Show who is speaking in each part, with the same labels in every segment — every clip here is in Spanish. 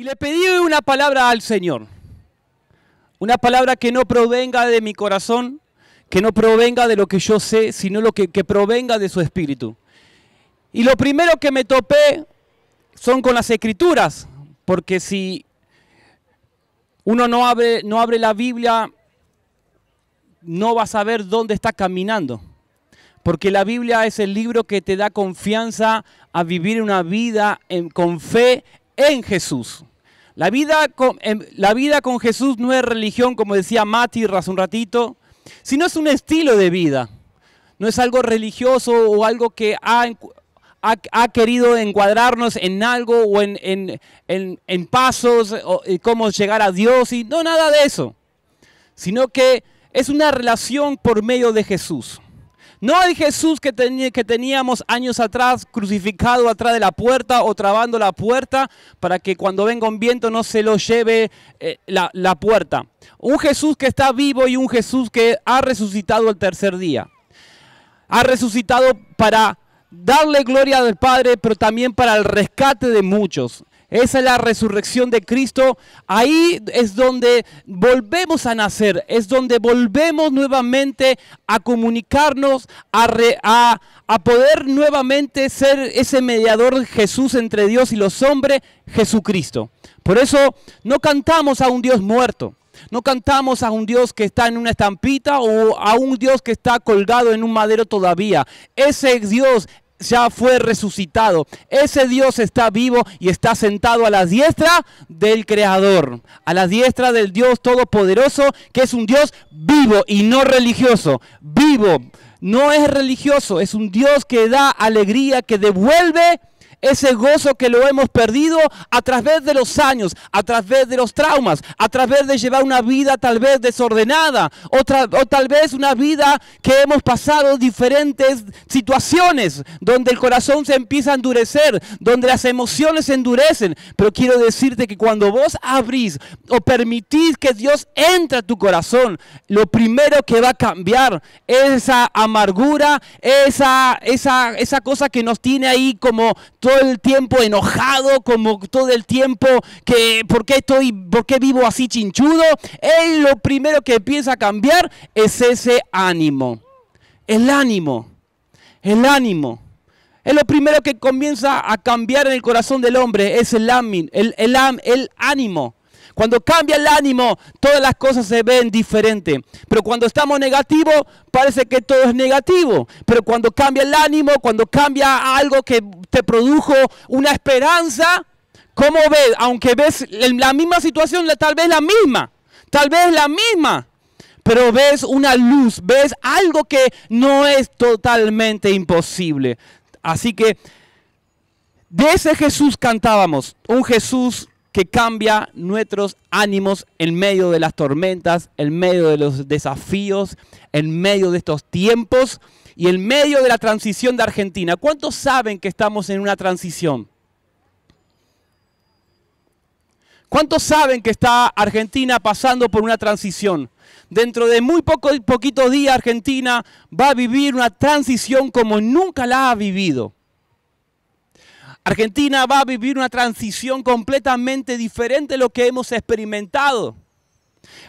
Speaker 1: Y le pedí una palabra al Señor. Una palabra que no provenga de mi corazón, que no provenga de lo que yo sé, sino lo que, provenga de su espíritu. Y lo primero que me topé son con las escrituras, porque si uno no abre, no abre la Biblia, no va a saber dónde está caminando. Porque la Biblia es el libro que te da confianza a vivir una vida con fe en Jesús. Em, la vida, con, Jesús no es religión, como decía Mati hace un ratito, sino es un estilo de vida. No es algo religioso o algo que ha, querido encuadrarnos en algo o en, pasos, o, cómo llegar a Dios, y no nada de eso, sino que es una relación por medio de Jesús. No hay Jesús que, teníamos años atrás crucificado atrás de la puerta o trabando la puerta para que cuando venga un viento no se lo lleve eh, la, la puerta. Un Jesús que está vivo y un Jesús que ha resucitado el tercer día. Ha resucitado para darle gloria al Padre, pero también para el rescate de muchos. Esa es la resurrección de Cristo. Ahí es donde volvemos a nacer, es donde volvemos nuevamente a comunicarnos, a, poder nuevamente ser ese mediador Jesús entre Dios y los hombres, Jesucristo. Por eso no cantamos a un Dios muerto. No cantamos a un Dios que está en una estampita o a un Dios que está colgado en un madero todavía. Ese Dios ya fue resucitado. Ese Dios está vivo y está sentado a la diestra del Creador, a la diestra del Dios Todopoderoso, que es un Dios vivo y no religioso. Vivo, no es religioso, es un Dios que da alegría, que devuelve ese gozo que lo hemos perdido a través de los años, a través de los traumas, a través de llevar una vida tal vez desordenada o, tal vez una vida que hemos pasado diferentes situaciones donde el corazón se empieza a endurecer, donde las emociones se endurecen. Pero quiero decirte que cuando vos abrís o permitís que Dios entre a tu corazón, lo primero que va a cambiar es esa amargura, esa, esa, cosa que nos tiene ahí como todo el tiempo enojado, como todo el tiempo que, ¿por qué estoy, por qué vivo así chinchudo? Él lo primero que piensa a cambiar es ese ánimo. El ánimo. El ánimo. Es lo primero que comienza a cambiar en el corazón del hombre, es el, ánimo el, el, el ánimo. Cuando cambia el ánimo, todas las cosas se ven diferentes. Pero cuando estamos negativos, parece que todo es negativo. Pero cuando cambia el ánimo, cuando cambia algo que te produjo una esperanza, ¿cómo ves? Aunque ves la misma situación, tal vez la misma, tal vez la misma, pero ves una luz, ves algo que no es totalmente imposible. Así que de ese Jesús cantábamos, un Jesús que cambia nuestros ánimos en medio de las tormentas, en medio de los desafíos, en medio de estos tiempos y en medio de la transición de Argentina, ¿cuántos saben que estamos en una transición? ¿Cuántos saben que está Argentina pasando por una transición? Dentro de muy poco, poquitos días Argentina va a vivir una transición como nunca la ha vivido. Argentina va a vivir una transición completamente diferente a lo que hemos experimentado.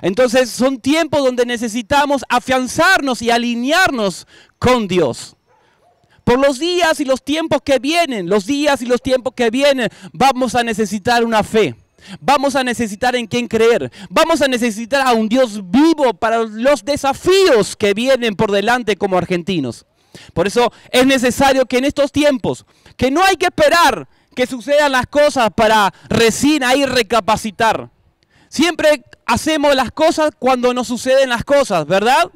Speaker 1: Entonces son tiempos donde necesitamos afianzarnos y alinearnos con Dios. Por los días y los tiempos que vienen, los días y los tiempos que vienen, vamos a necesitar una fe. Vamos a necesitar en quién creer. Vamos a necesitar a un Dios vivo para los desafíos que vienen por delante como argentinos. Por eso es necesario que en estos tiempos, que no hay que esperar que sucedan las cosas para recién ahí recapacitar. Siempre hacemos las cosas cuando nos suceden las cosas, ¿verdad?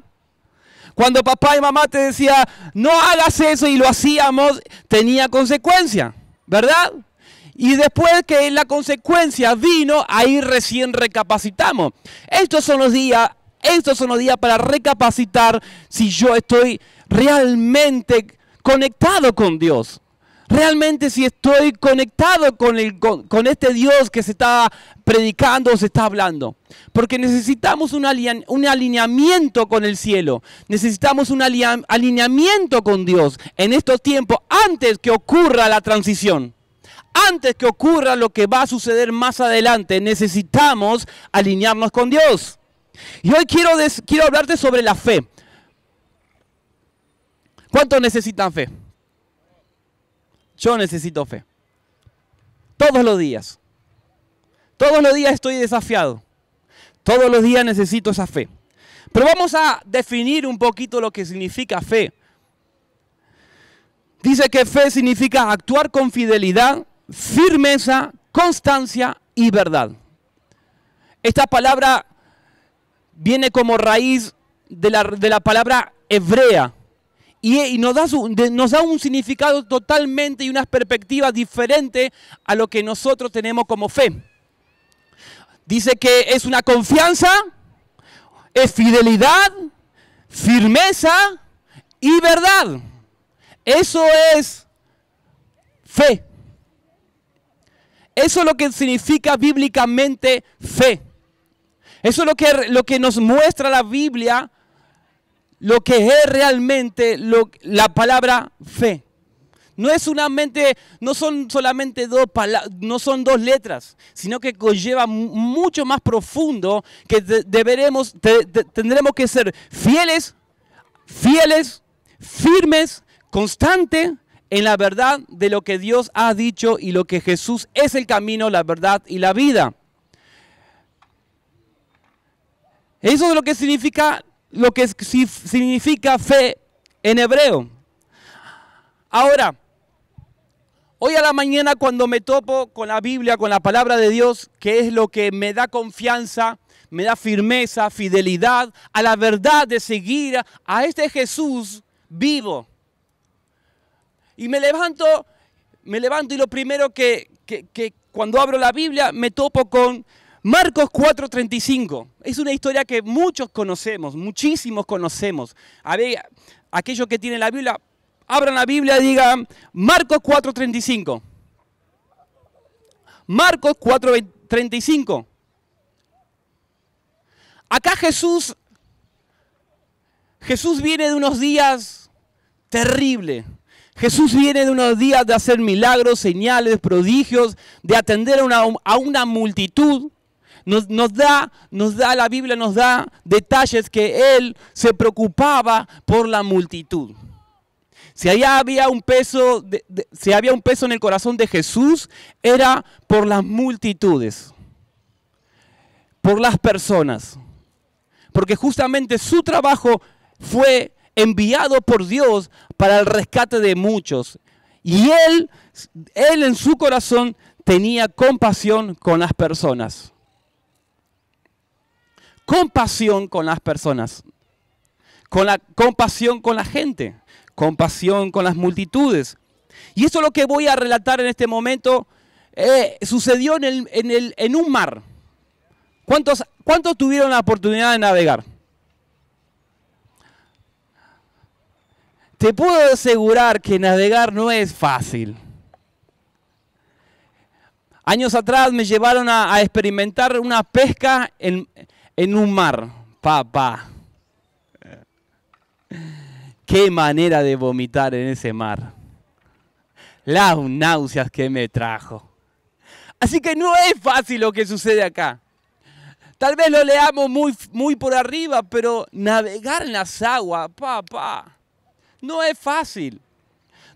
Speaker 1: Cuando papá y mamá te decía, no hagas eso y lo hacíamos, tenía consecuencia, ¿verdad? Y después que la consecuencia vino, ahí recién recapacitamos. Estos son los días, estos son los días para recapacitar si yo estoy realmente conectado con Dios. Realmente si estoy conectado con, con, este Dios que se está predicando se está hablando. Porque necesitamos un, alineamiento con el cielo. Necesitamos un alineamiento con Dios en estos tiempos antes que ocurra la transición. Antes que ocurra lo que va a suceder más adelante, necesitamos alinearnos con Dios. Y hoy quiero, quiero hablarte sobre la fe. ¿Cuántos necesitan fe? Yo necesito fe. Todos los días. Todos los días estoy desafiado. Todos los días necesito esa fe. Pero vamos a definir un poquito lo que significa fe. Dice que fe significa actuar con fidelidad, firmeza, constancia y verdad. Esta palabra viene como raíz de la, de la palabra hebrea, eh, y, nos, da nos da un significado totalmente y una perspectiva diferente a lo que nosotros tenemos como fe. Dice que es una confianza, es fidelidad, firmeza y verdad. Eso es fe. Eso es lo que significa bíblicamente fe. Eso es lo que, lo que nos muestra la Biblia lo que es realmente la palabra fe. No es una no son solamente dos no son dos letras, sino que conlleva mucho más profundo que deberemos, tendremos que ser fieles, fieles, firmes, constantes en la verdad de lo que Dios ha dicho y lo que Jesús es el camino, la verdad y la vida. Eso es lo que significa lo que significa fe en hebreo. Ahora, hoy a la mañana cuando me topo con la Biblia, con la palabra de Dios, que es lo que me da confianza, me da firmeza, fidelidad a la verdad de seguir a este Jesús vivo. Y me levanto, me levanto y lo primero que, que cuando abro la Biblia me topo con Marcos 4:35 es una historia que muchos conocemos, muchísimos conocemos. A ver, aquellos que tienen la Biblia, abran la Biblia y digan Marcos 4:35. Marcos 4:35. Acá Jesús Jesús viene de unos días terribles. Jesús viene de unos días de hacer milagros, señales, prodigios, de atender a una, a una multitud nos, da, nos da, la Biblia nos da detalles que él se preocupaba por la multitud. Si allá había un peso, si había un peso en el corazón de Jesús, era por las multitudes, por las personas. Porque justamente su trabajo fue enviado por Dios para el rescate de muchos. Y él, él en su corazón tenía compasión con las personas compasión con las personas, con la compasión con la gente, compasión con las multitudes. Y eso es lo que voy a relatar en este momento. Eh, sucedió en, el, en, un mar. ¿Cuántos, tuvieron la oportunidad de navegar? Te puedo asegurar que navegar no es fácil. Años atrás me llevaron a experimentar una pesca en, en un mar, papá. Qué manera de vomitar en ese mar. Las náuseas que me trajo. Así que no es fácil lo que sucede acá. Tal vez lo leamos muy, muy por arriba, pero navegar en las aguas, papá, no es fácil.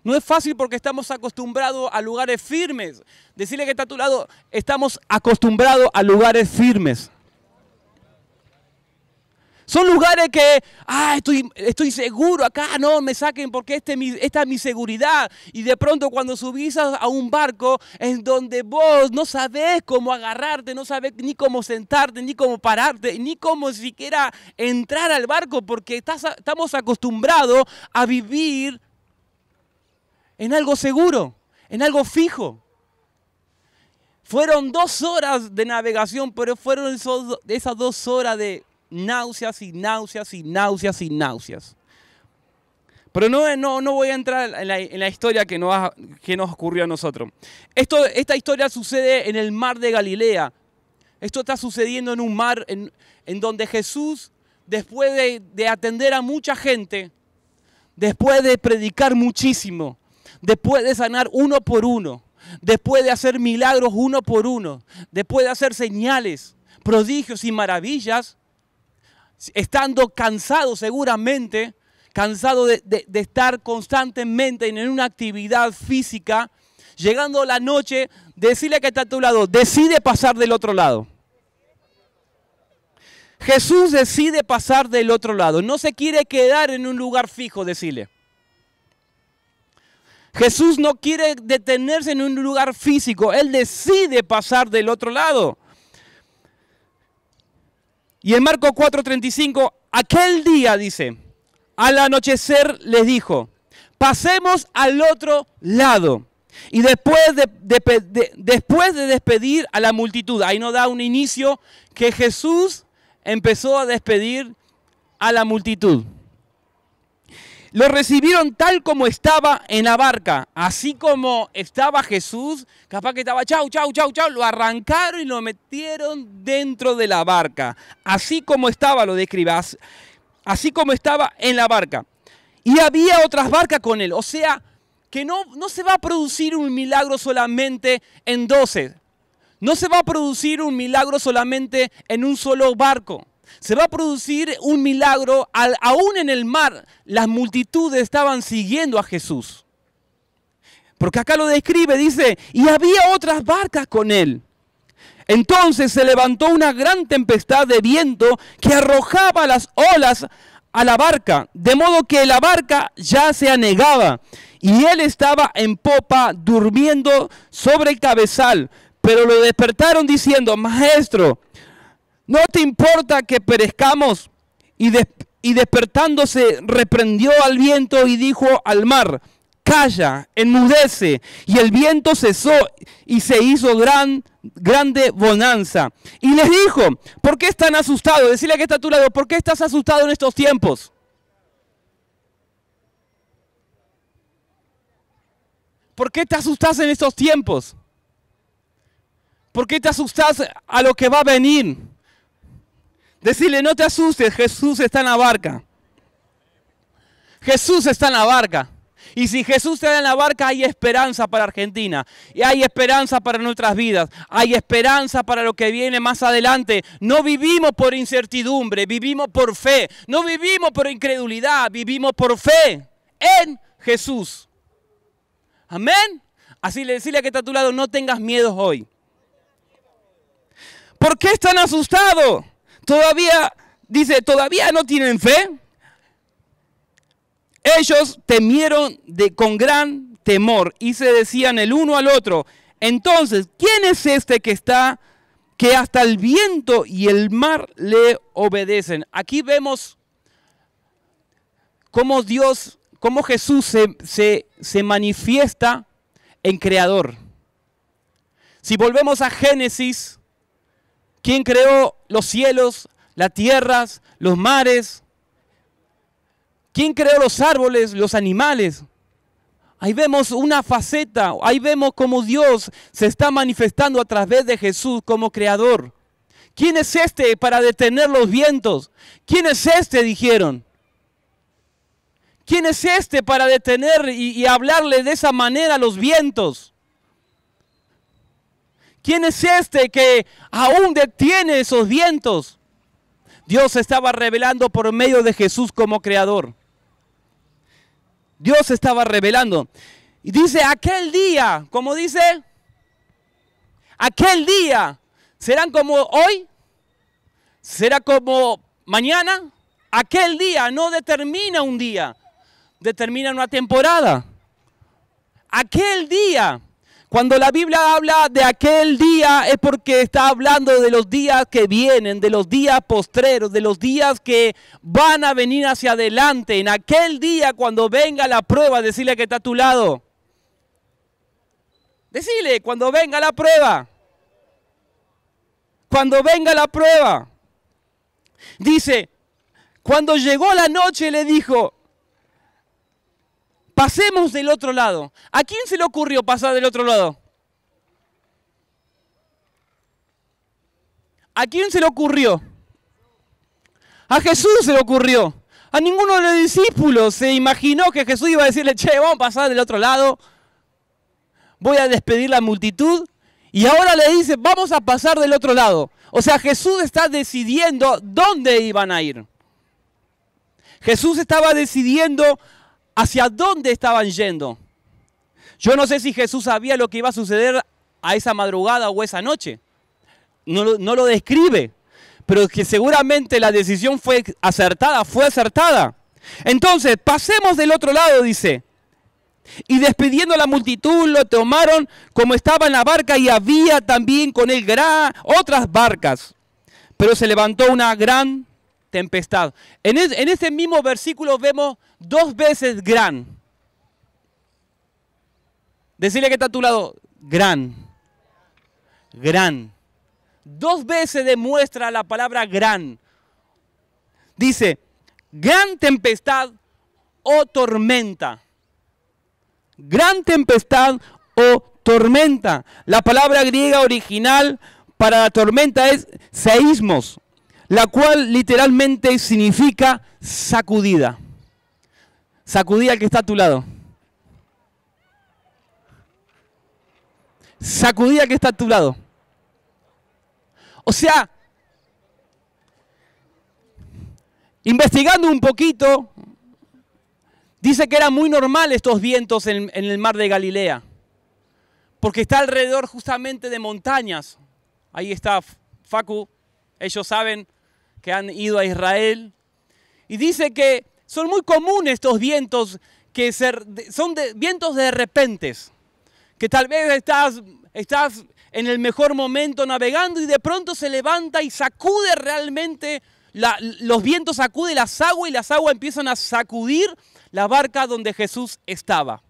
Speaker 1: No es fácil porque estamos acostumbrados a lugares firmes. Decirle que está a tu lado, estamos acostumbrados a lugares firmes. Son lugares que, ah, estoy, estoy seguro acá, no me saquen porque este, esta es mi seguridad. Y de pronto cuando subís a, un barco en donde vos no sabés cómo agarrarte, no sabés ni cómo sentarte, ni cómo pararte, ni cómo siquiera entrar al barco porque estás, estamos acostumbrados a vivir en algo seguro, en algo fijo. Fueron dos horas de navegación, pero fueron esas dos horas de náuseas y náuseas y náuseas y náuseas. Pero no, no, voy a entrar en la, historia que nos, que nos, ocurrió a nosotros. Esto, esta historia sucede en el mar de Galilea. Esto está sucediendo en un mar en, donde Jesús, después de atender a mucha gente, después de predicar muchísimo, después de sanar uno por uno, después de hacer milagros uno por uno, después de hacer señales, prodigios y maravillas, estando cansado seguramente, cansado de, estar constantemente en una actividad física, llegando la noche, decirle que está a tu lado, decide pasar del otro lado. Jesús decide pasar del otro lado. No se quiere quedar en un lugar fijo, decirle. Jesús no quiere detenerse en un lugar físico. Él decide pasar del otro lado. Y en Marcos 4:35, aquel día dice, al anochecer les dijo, pasemos al otro lado. Y después de, después de despedir a la multitud, ahí nos da un inicio que Jesús empezó a despedir a la multitud. Lo recibieron tal como estaba en la barca, así como estaba Jesús, capaz que estaba chau, chau, chau, chau, lo arrancaron y lo metieron dentro de la barca, así como estaba, lo describas, así como estaba en la barca. Y había otras barcas con él, o sea, que no, no se va a producir un milagro solamente en doce, no se va a producir un milagro solamente en un solo barco se va a producir un milagro, aún en el mar las multitudes estaban siguiendo a Jesús. Porque acá lo describe, dice, y había otras barcas con él. Entonces se levantó una gran tempestad de viento que arrojaba las olas a la barca, de modo que la barca ya se anegaba y él estaba en popa durmiendo sobre el cabezal. Pero lo despertaron diciendo, maestro, ¿No te importa que perezcamos? Y, despertándose reprendió al viento y dijo al mar, calla, enmudece. Y el viento cesó y se hizo gran, grande bonanza. Y les dijo, ¿por qué están asustados? Decirle que está a tu lado, ¿por qué estás asustado en estos tiempos? ¿Por qué te asustas en estos tiempos? ¿Por qué te asustas a lo que va a venir? Decirle, no te asustes, Jesús está en la barca. Jesús está en la barca. Y si Jesús está en la barca, hay esperanza para Argentina. Y hay esperanza para nuestras vidas. Hay esperanza para lo que viene más adelante. No vivimos por incertidumbre, vivimos por fe. No vivimos por incredulidad, vivimos por fe en Jesús. Amén. Así le decirle a que está a tu lado, no tengas miedo hoy. ¿Por qué están asustados? Todavía, dice, todavía no tienen fe. Ellos temieron de, con gran temor y se decían el uno al otro, entonces, ¿quién es este que está, que hasta el viento y el mar le obedecen? Aquí vemos cómo Dios, cómo Jesús se, se, se manifiesta en creador. Si volvemos a Génesis ¿Quién creó los cielos, las tierras, los mares? ¿Quién creó los árboles, los animales? Ahí vemos una faceta, ahí vemos cómo Dios se está manifestando a través de Jesús como creador. ¿Quién es este para detener los vientos? ¿Quién es este? dijeron. ¿Quién es este para detener y, hablarle de esa manera a los vientos? ¿Quién es este que aún detiene esos vientos? Dios estaba revelando por medio de Jesús como creador. Dios estaba revelando. Y dice, aquel día, como dice, aquel día, ¿serán como hoy? ¿Será como mañana? Aquel día no determina un día, determina una temporada. Aquel día cuando la Biblia habla de aquel día es porque está hablando de los días que vienen, de los días postreros, de los días que van a venir hacia adelante. En aquel día cuando venga la prueba, decirle que está a tu lado. decirle cuando venga la prueba. Cuando venga la prueba. Dice, cuando llegó la noche le dijo, pasemos del otro lado. ¿A quién se le ocurrió pasar del otro lado? ¿A quién se le ocurrió? A Jesús se le ocurrió. A ninguno de los discípulos se imaginó que Jesús iba a decirle, che, vamos a pasar del otro lado. Voy a despedir la multitud. Y ahora le dice, vamos a pasar del otro lado. O sea, Jesús está decidiendo dónde iban a ir. Jesús estaba decidiendo hacia dónde estaban yendo. Yo no sé si Jesús sabía lo que iba a suceder a esa madrugada o esa noche. No lo, describe, pero que seguramente la decisión fue acertada, fue acertada. Entonces, pasemos del otro lado, dice. Y despidiendo a la multitud, lo tomaron como estaba en la barca y había también con él otras barcas. Pero se levantó una gran tempestad. En, este ese mismo versículo vemos dos veces gran. Decirle que está a tu lado, gran, gran. Dos veces demuestra la palabra gran. Dice, gran tempestad o tormenta. Gran tempestad o tormenta. La palabra griega original para la tormenta es seísmos la cual literalmente significa sacudida. Sacudida que está a tu lado. Sacudida que está a tu lado. O sea, investigando un poquito, dice que eran muy normal estos vientos en, en el mar de Galilea, porque está alrededor justamente de montañas. Ahí está Facu, ellos saben, que han ido a Israel. Y dice que son muy comunes estos vientos que son vientos de repentes, que tal vez estás, estás en el mejor momento navegando y de pronto se levanta y sacude realmente, los vientos sacude las aguas y las aguas empiezan a sacudir la barca donde Jesús estaba.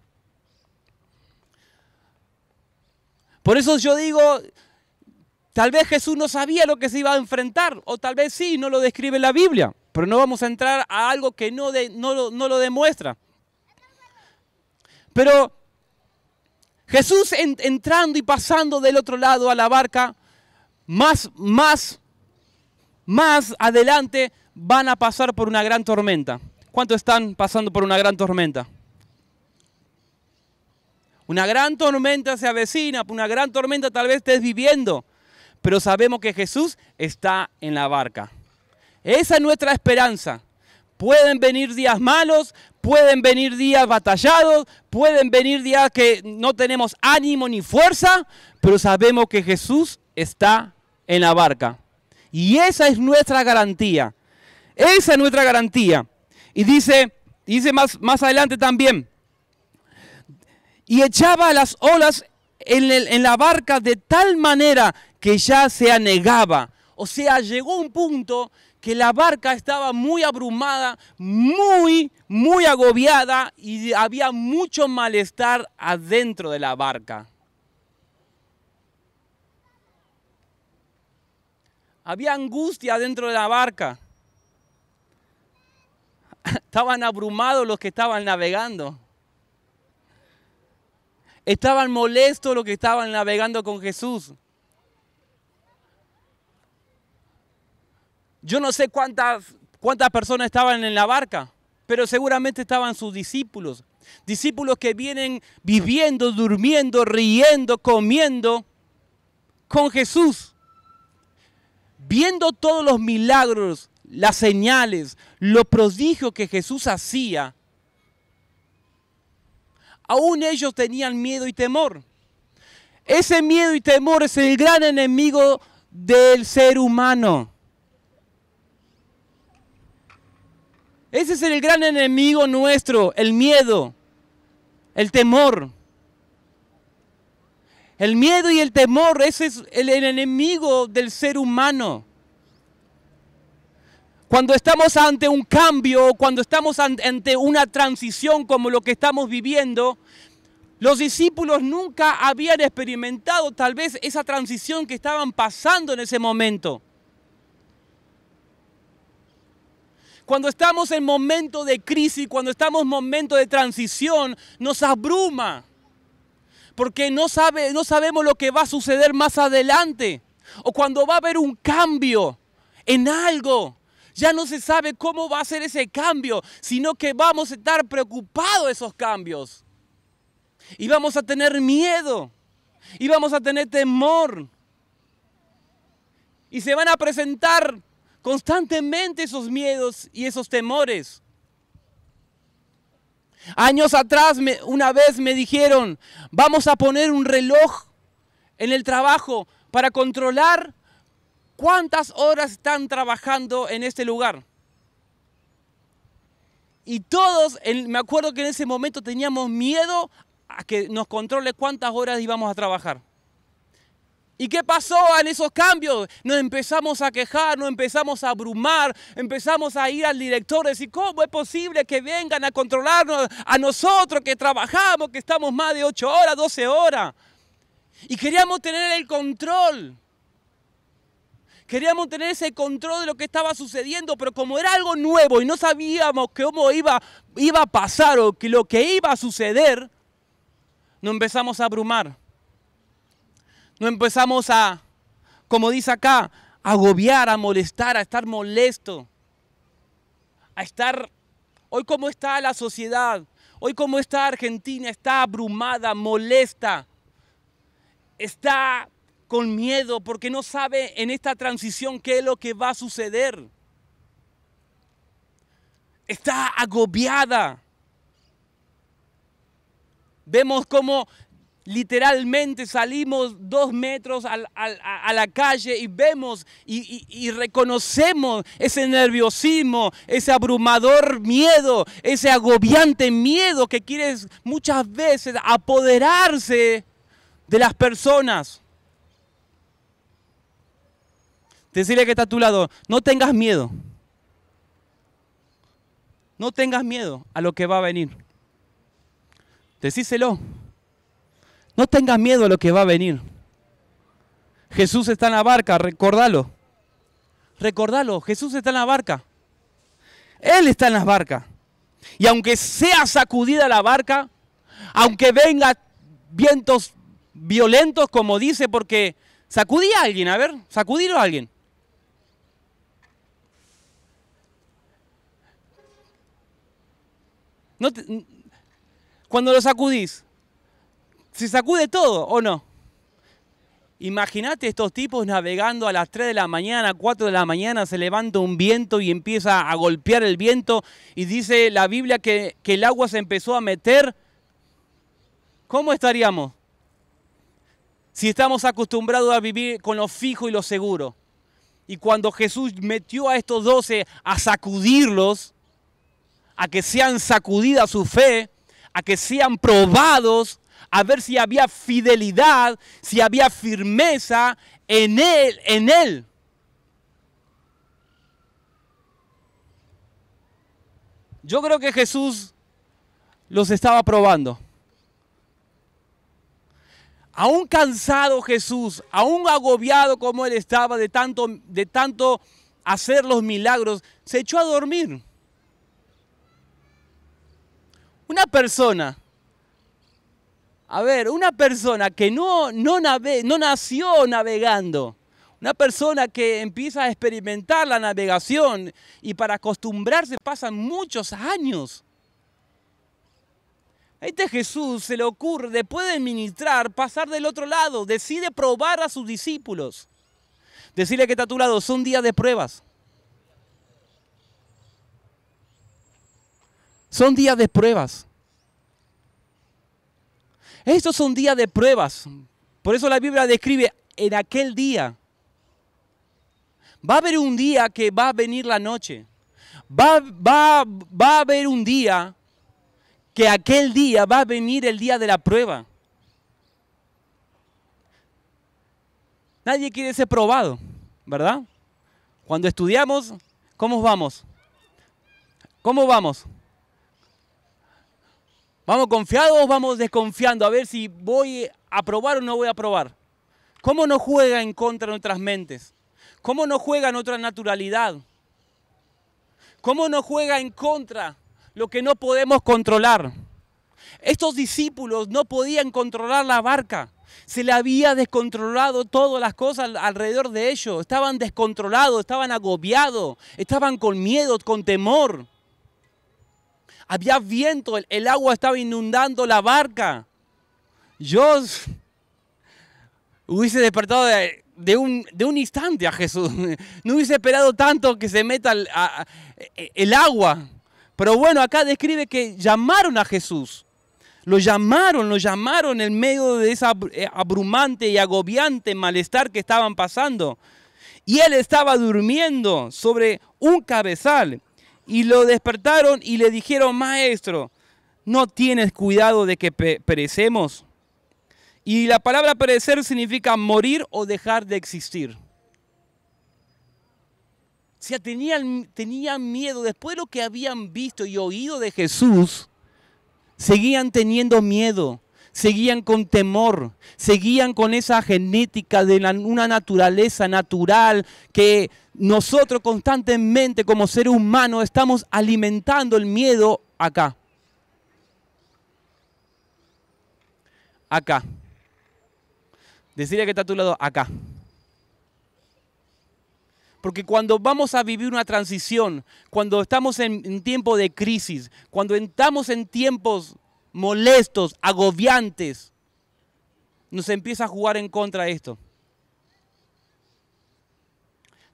Speaker 1: Por eso yo digo, Tal vez Jesús no sabía lo que se iba a enfrentar, o tal vez sí, no lo describe la Biblia, pero no vamos a entrar a algo que no, no, lo, demuestra. Pero Jesús entrando y pasando del otro lado a la barca, más, más, más adelante van a pasar por una gran tormenta. ¿Cuántos están pasando por una gran tormenta? Una gran tormenta se avecina, una gran tormenta tal vez estés viviendo pero sabemos que Jesús está en la barca. Esa es nuestra esperanza. Pueden venir días malos, pueden venir días batallados, pueden venir días que no tenemos ánimo ni fuerza, pero sabemos que Jesús está en la barca. Y esa es nuestra garantía. Esa es nuestra garantía. Y dice, dice más, más adelante también, y echaba las olas en la barca de tal manera que ya se anegaba. O sea, llegó un punto que la barca estaba muy abrumada, muy, muy agobiada y había mucho malestar adentro de la barca. Había angustia adentro de la barca. Estaban abrumados los que estaban navegando. Estaban molestos los que estaban navegando con Jesús. Yo no sé cuántas, cuántas personas estaban en la barca, pero seguramente estaban sus discípulos. Discípulos que vienen viviendo, durmiendo, riendo, comiendo con Jesús. Viendo todos los milagros, las señales, los prodigios que Jesús hacía, aún ellos tenían miedo y temor. Ese miedo y temor es el gran enemigo del ser humano. Ese es el gran enemigo nuestro, el miedo, el temor. El miedo y el temor, ese es el enemigo del ser humano. Cuando estamos ante un cambio, cuando estamos ante una transición como lo que estamos viviendo, los discípulos nunca habían experimentado tal vez esa transición que estaban pasando en ese momento. Cuando estamos en momento de crisis, cuando estamos en momento de transición, nos abruma. Porque no, sabe, no sabemos lo que va a suceder más adelante. O cuando va a haber un cambio en algo. Ya no se sabe cómo va a ser ese cambio, sino que vamos a estar preocupados esos cambios. Y vamos a tener miedo. Y vamos a tener temor. Y se van a presentar constantemente esos miedos y esos temores. Años atrás una vez me dijeron, vamos a poner un reloj en el trabajo para controlar cuántas horas están trabajando en este lugar. Y todos, me acuerdo que en ese momento teníamos miedo a que nos controle cuántas horas íbamos a trabajar. ¿Y qué pasó en esos cambios? Nos empezamos a quejar, nos empezamos a abrumar, empezamos a ir al director y decir, ¿cómo es posible que vengan a controlarnos a nosotros que trabajamos, que estamos más de 8 horas, 12 horas? Y queríamos tener el control. Queríamos tener ese control de lo que estaba sucediendo, pero como era algo nuevo y no sabíamos cómo iba, a pasar o que lo que iba a suceder, nos empezamos a abrumar nos empezamos a, como dice acá, a agobiar, a molestar, a estar molesto, a estar... Hoy cómo está la sociedad, hoy cómo está Argentina, está abrumada, molesta, está con miedo porque no sabe en esta transición qué es lo que va a suceder. Está agobiada. Vemos cómo Literalmente salimos dos metros a la calle y vemos y, reconocemos ese nerviosismo, ese abrumador miedo, ese agobiante miedo que quiere muchas veces apoderarse de las personas. Decirle que está a tu lado, no tengas miedo. No tengas miedo a lo que va a venir. Decíselo. No tengas miedo a lo que va a venir. Jesús está en la barca, recordalo. Recordalo, Jesús está en la barca. Él está en las barcas. Y aunque sea sacudida la barca, aunque venga vientos violentos, como dice, porque sacudí a alguien, a ver, sacudilo a alguien. cuando lo sacudís, se sacude todo, ¿o no? Imagínate estos tipos navegando a las 3 de la mañana, 4 de la mañana, se levanta un viento y empieza a golpear el viento y dice la Biblia que, el agua se empezó a meter. ¿Cómo estaríamos? Si estamos acostumbrados a vivir con lo fijo y lo seguro. Y cuando Jesús metió a estos doce a sacudirlos, a que sean sacudida su fe, a que sean probados, a ver si había fidelidad, si había firmeza en él, en él. Yo creo que Jesús los estaba probando. Aún cansado Jesús, aún agobiado como él estaba de tanto, de tanto hacer los milagros, se echó a dormir. Una persona a ver, una persona que no, no, nació navegando, una persona que empieza a experimentar la navegación y para acostumbrarse pasan muchos años. A este Jesús se le ocurre, después de ministrar, pasar del otro lado. Decide probar a sus discípulos. Decirle que está a tu lado, son días de pruebas. Son días de pruebas. Estos son días de pruebas. Por eso la Biblia describe en aquel día. Va a haber un día que va a venir la noche. Va, va a haber un día que aquel día va a venir el día de la prueba. Nadie quiere ser probado, ¿verdad? Cuando estudiamos, ¿cómo vamos? ¿Cómo vamos? ¿Vamos confiados o vamos desconfiando? A ver si voy a probar o no voy a probar. ¿Cómo no juega en contra nuestras mentes? ¿Cómo no juega en otra naturalidad? ¿Cómo no juega en contra lo que no podemos controlar? Estos discípulos no podían controlar la barca. Se le había descontrolado todas las cosas alrededor de ellos. Estaban descontrolados, estaban agobiados, estaban con miedo, con temor había viento, el, agua estaba inundando la barca. Yo hubiese despertado de, un, instante a Jesús. No hubiese esperado tanto que se meta el, e, el agua. Pero bueno, acá describe que llamaron a Jesús. Lo llamaron, lo llamaron en medio de ese eh, abrumante y agobiante malestar que estaban pasando. Y él estaba durmiendo sobre un cabezal y lo despertaron y le dijeron, maestro, ¿no tienes cuidado de que perecemos? Y la palabra perecer significa morir o dejar de existir. O sea, tenían, miedo. Después de lo que habían visto y oído de Jesús, seguían teniendo miedo seguían con temor, seguían con esa genética de una naturaleza natural que nosotros constantemente como seres humanos estamos alimentando el miedo acá. Acá. Decirle que está a tu lado, acá. Porque cuando vamos a vivir una transición, cuando estamos en, tiempos tiempo de crisis, cuando estamos en tiempos molestos, agobiantes, nos empieza a jugar en contra esto.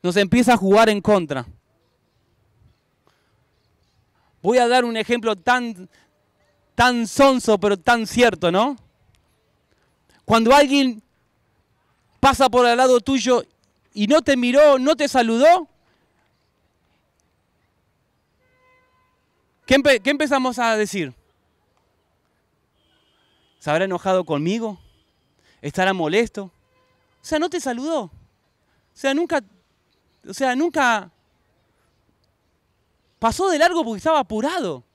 Speaker 1: Nos empieza a jugar en contra. Voy a dar un ejemplo tan, tan sonso, pero tan cierto, ¿no? Cuando alguien pasa por al lado tuyo y no te miró, no te saludó, qué empezamos a decir? ¿Se habrá enojado conmigo? ¿Estará molesto? O sea, no te saludó. O sea, nunca, o sea, nunca pasó de largo porque estaba apurado.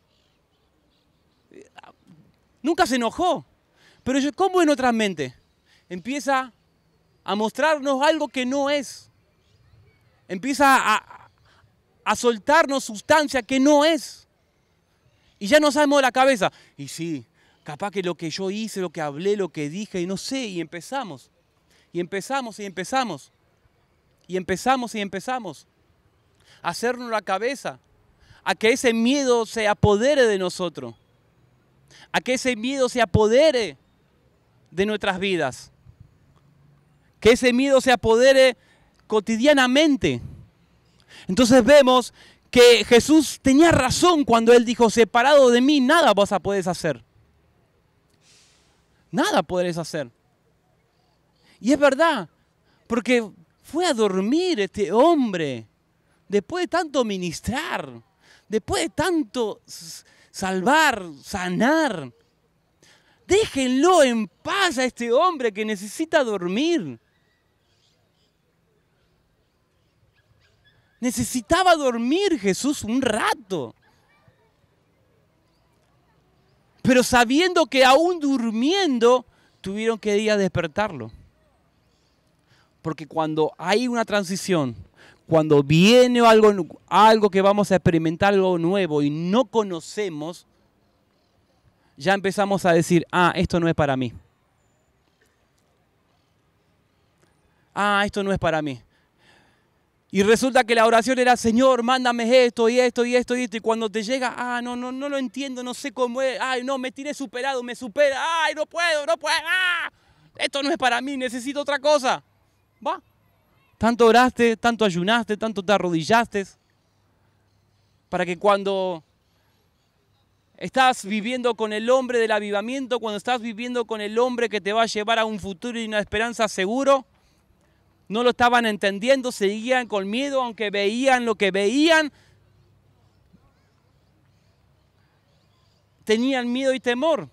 Speaker 1: Nunca se enojó. Pero ¿cómo en otras mentes? Empieza a mostrarnos algo que no es. Empieza a, soltarnos sustancia que no es. Y ya no sabemos de la cabeza. Y sí, capaz que lo que yo hice, lo que hablé, lo que dije, y no sé, y empezamos. Y empezamos y empezamos. Y empezamos y empezamos. A hacernos la cabeza. A que ese miedo se apodere de nosotros. A que ese miedo se apodere de nuestras vidas. Que ese miedo se apodere cotidianamente. Entonces vemos que Jesús tenía razón cuando él dijo, separado de mí, nada vas a poder hacer nada podréis hacer. Y es verdad, porque fue a dormir este hombre, después de tanto ministrar, después de tanto salvar, sanar. Déjenlo en paz a este hombre que necesita dormir. Necesitaba dormir Jesús un rato pero sabiendo que aún durmiendo tuvieron que a despertarlo. Porque cuando hay una transición, cuando viene algo, algo que vamos a experimentar, algo nuevo y no conocemos, ya empezamos a decir, ah, esto no es para mí. Ah, esto no es para mí. Y resulta que la oración era, Señor, mándame esto y esto y esto y esto. Y cuando te llega, ah, no, no, no lo entiendo, no sé cómo es. Ay, no, me tiré superado, me supera. Ay, no puedo, no puedo. Ah, esto no es para mí, necesito otra cosa. Va. Tanto oraste, tanto ayunaste, tanto te arrodillaste. Para que cuando estás viviendo con el hombre del avivamiento, cuando estás viviendo con el hombre que te va a llevar a un futuro y una esperanza seguro, no lo estaban entendiendo, seguían con miedo, aunque veían lo que veían. Tenían miedo y temor.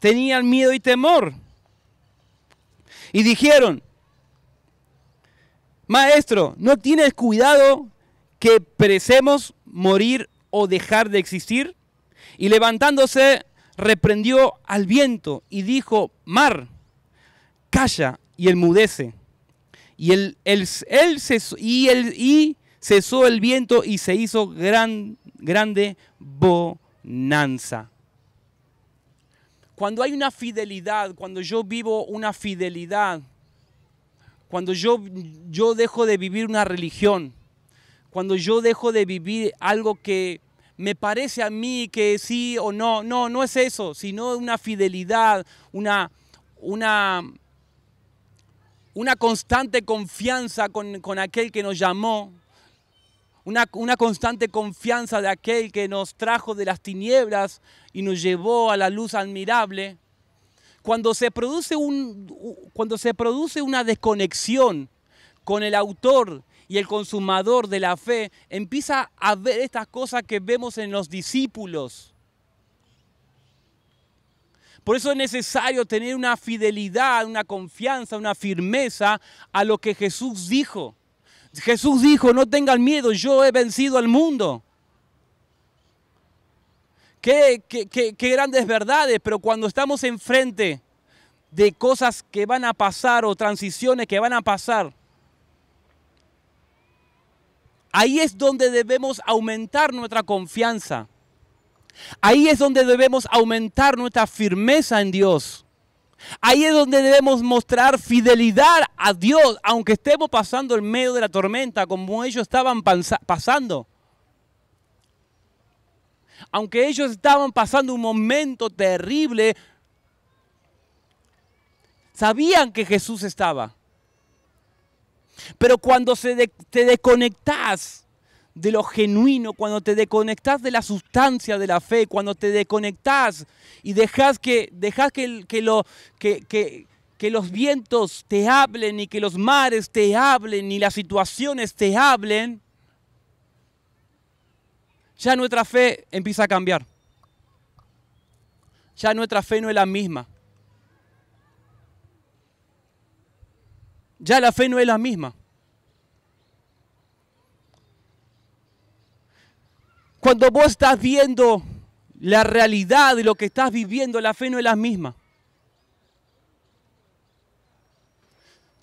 Speaker 1: Tenían miedo y temor. Y dijeron, maestro, ¿no tienes cuidado que perecemos, morir o dejar de existir? Y levantándose, reprendió al viento y dijo, mar, calla y enmudece. Y, el, el, cesó, y, el, y cesó el viento y se hizo gran, grande bonanza. Cuando hay una fidelidad, cuando yo vivo una fidelidad, cuando yo, yo dejo de vivir una religión, cuando yo dejo de vivir algo que me parece a mí que sí o no, no, no es eso, sino una fidelidad, una, una una constante confianza con, aquel que nos llamó, una, constante confianza de aquel que nos trajo de las tinieblas y nos llevó a la luz admirable. Cuando se produce, un, cuando se produce una desconexión con el autor y el consumador de la fe, empieza a ver estas cosas que vemos en los discípulos por eso es necesario tener una fidelidad, una confianza, una firmeza a lo que Jesús dijo. Jesús dijo, no tengan miedo, yo he vencido al mundo. Qué, grandes verdades, pero cuando estamos enfrente de cosas que van a pasar o transiciones que van a pasar, ahí es donde debemos aumentar nuestra confianza Ahí es donde debemos aumentar nuestra firmeza en Dios. Ahí es donde debemos mostrar fidelidad a Dios, aunque estemos pasando en medio de la tormenta, como ellos estaban pasando. Aunque ellos estaban pasando un momento terrible, sabían que Jesús estaba. Pero cuando se te desconectas de lo genuino, cuando te desconectás de la sustancia de la fe, cuando te desconectás y dejas que, dejás que, que, que los vientos te hablen y que los mares te hablen y las situaciones te hablen, ya nuestra fe empieza a cambiar. Ya nuestra fe no es la misma. Ya la fe no es la misma. Cuando vos estás viendo la realidad de lo que estás viviendo, la fe no es la misma.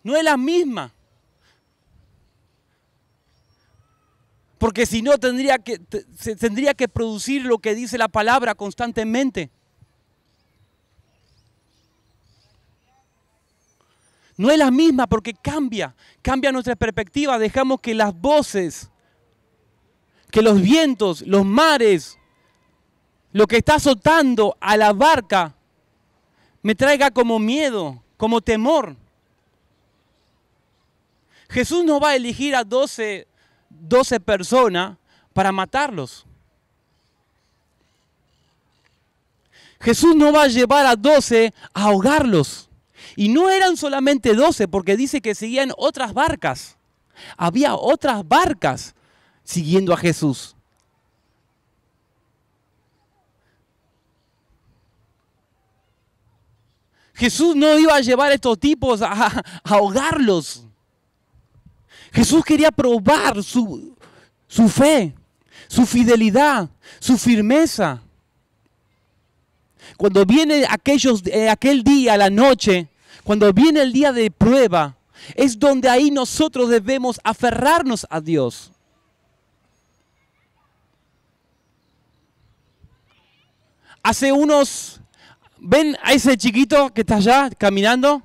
Speaker 1: No es la misma. Porque si no, tendría que, tendría que producir lo que dice la palabra constantemente. No es la misma porque cambia, cambia nuestra perspectiva. Dejamos que las voces que los vientos, los mares, lo que está azotando a la barca, me traiga como miedo, como temor. Jesús no va a elegir a 12, personas para matarlos. Jesús no va a llevar a 12 a ahogarlos. Y no eran solamente 12 porque dice que seguían otras barcas. Había otras barcas siguiendo a Jesús. Jesús no iba a llevar a estos tipos a, ahogarlos. Jesús quería probar su, fe, su fidelidad, su firmeza. Cuando viene aquellos, eh, aquel día, la noche, cuando viene el día de prueba, es donde ahí nosotros debemos aferrarnos a Dios. Hace unos... ¿Ven a ese chiquito que está allá caminando?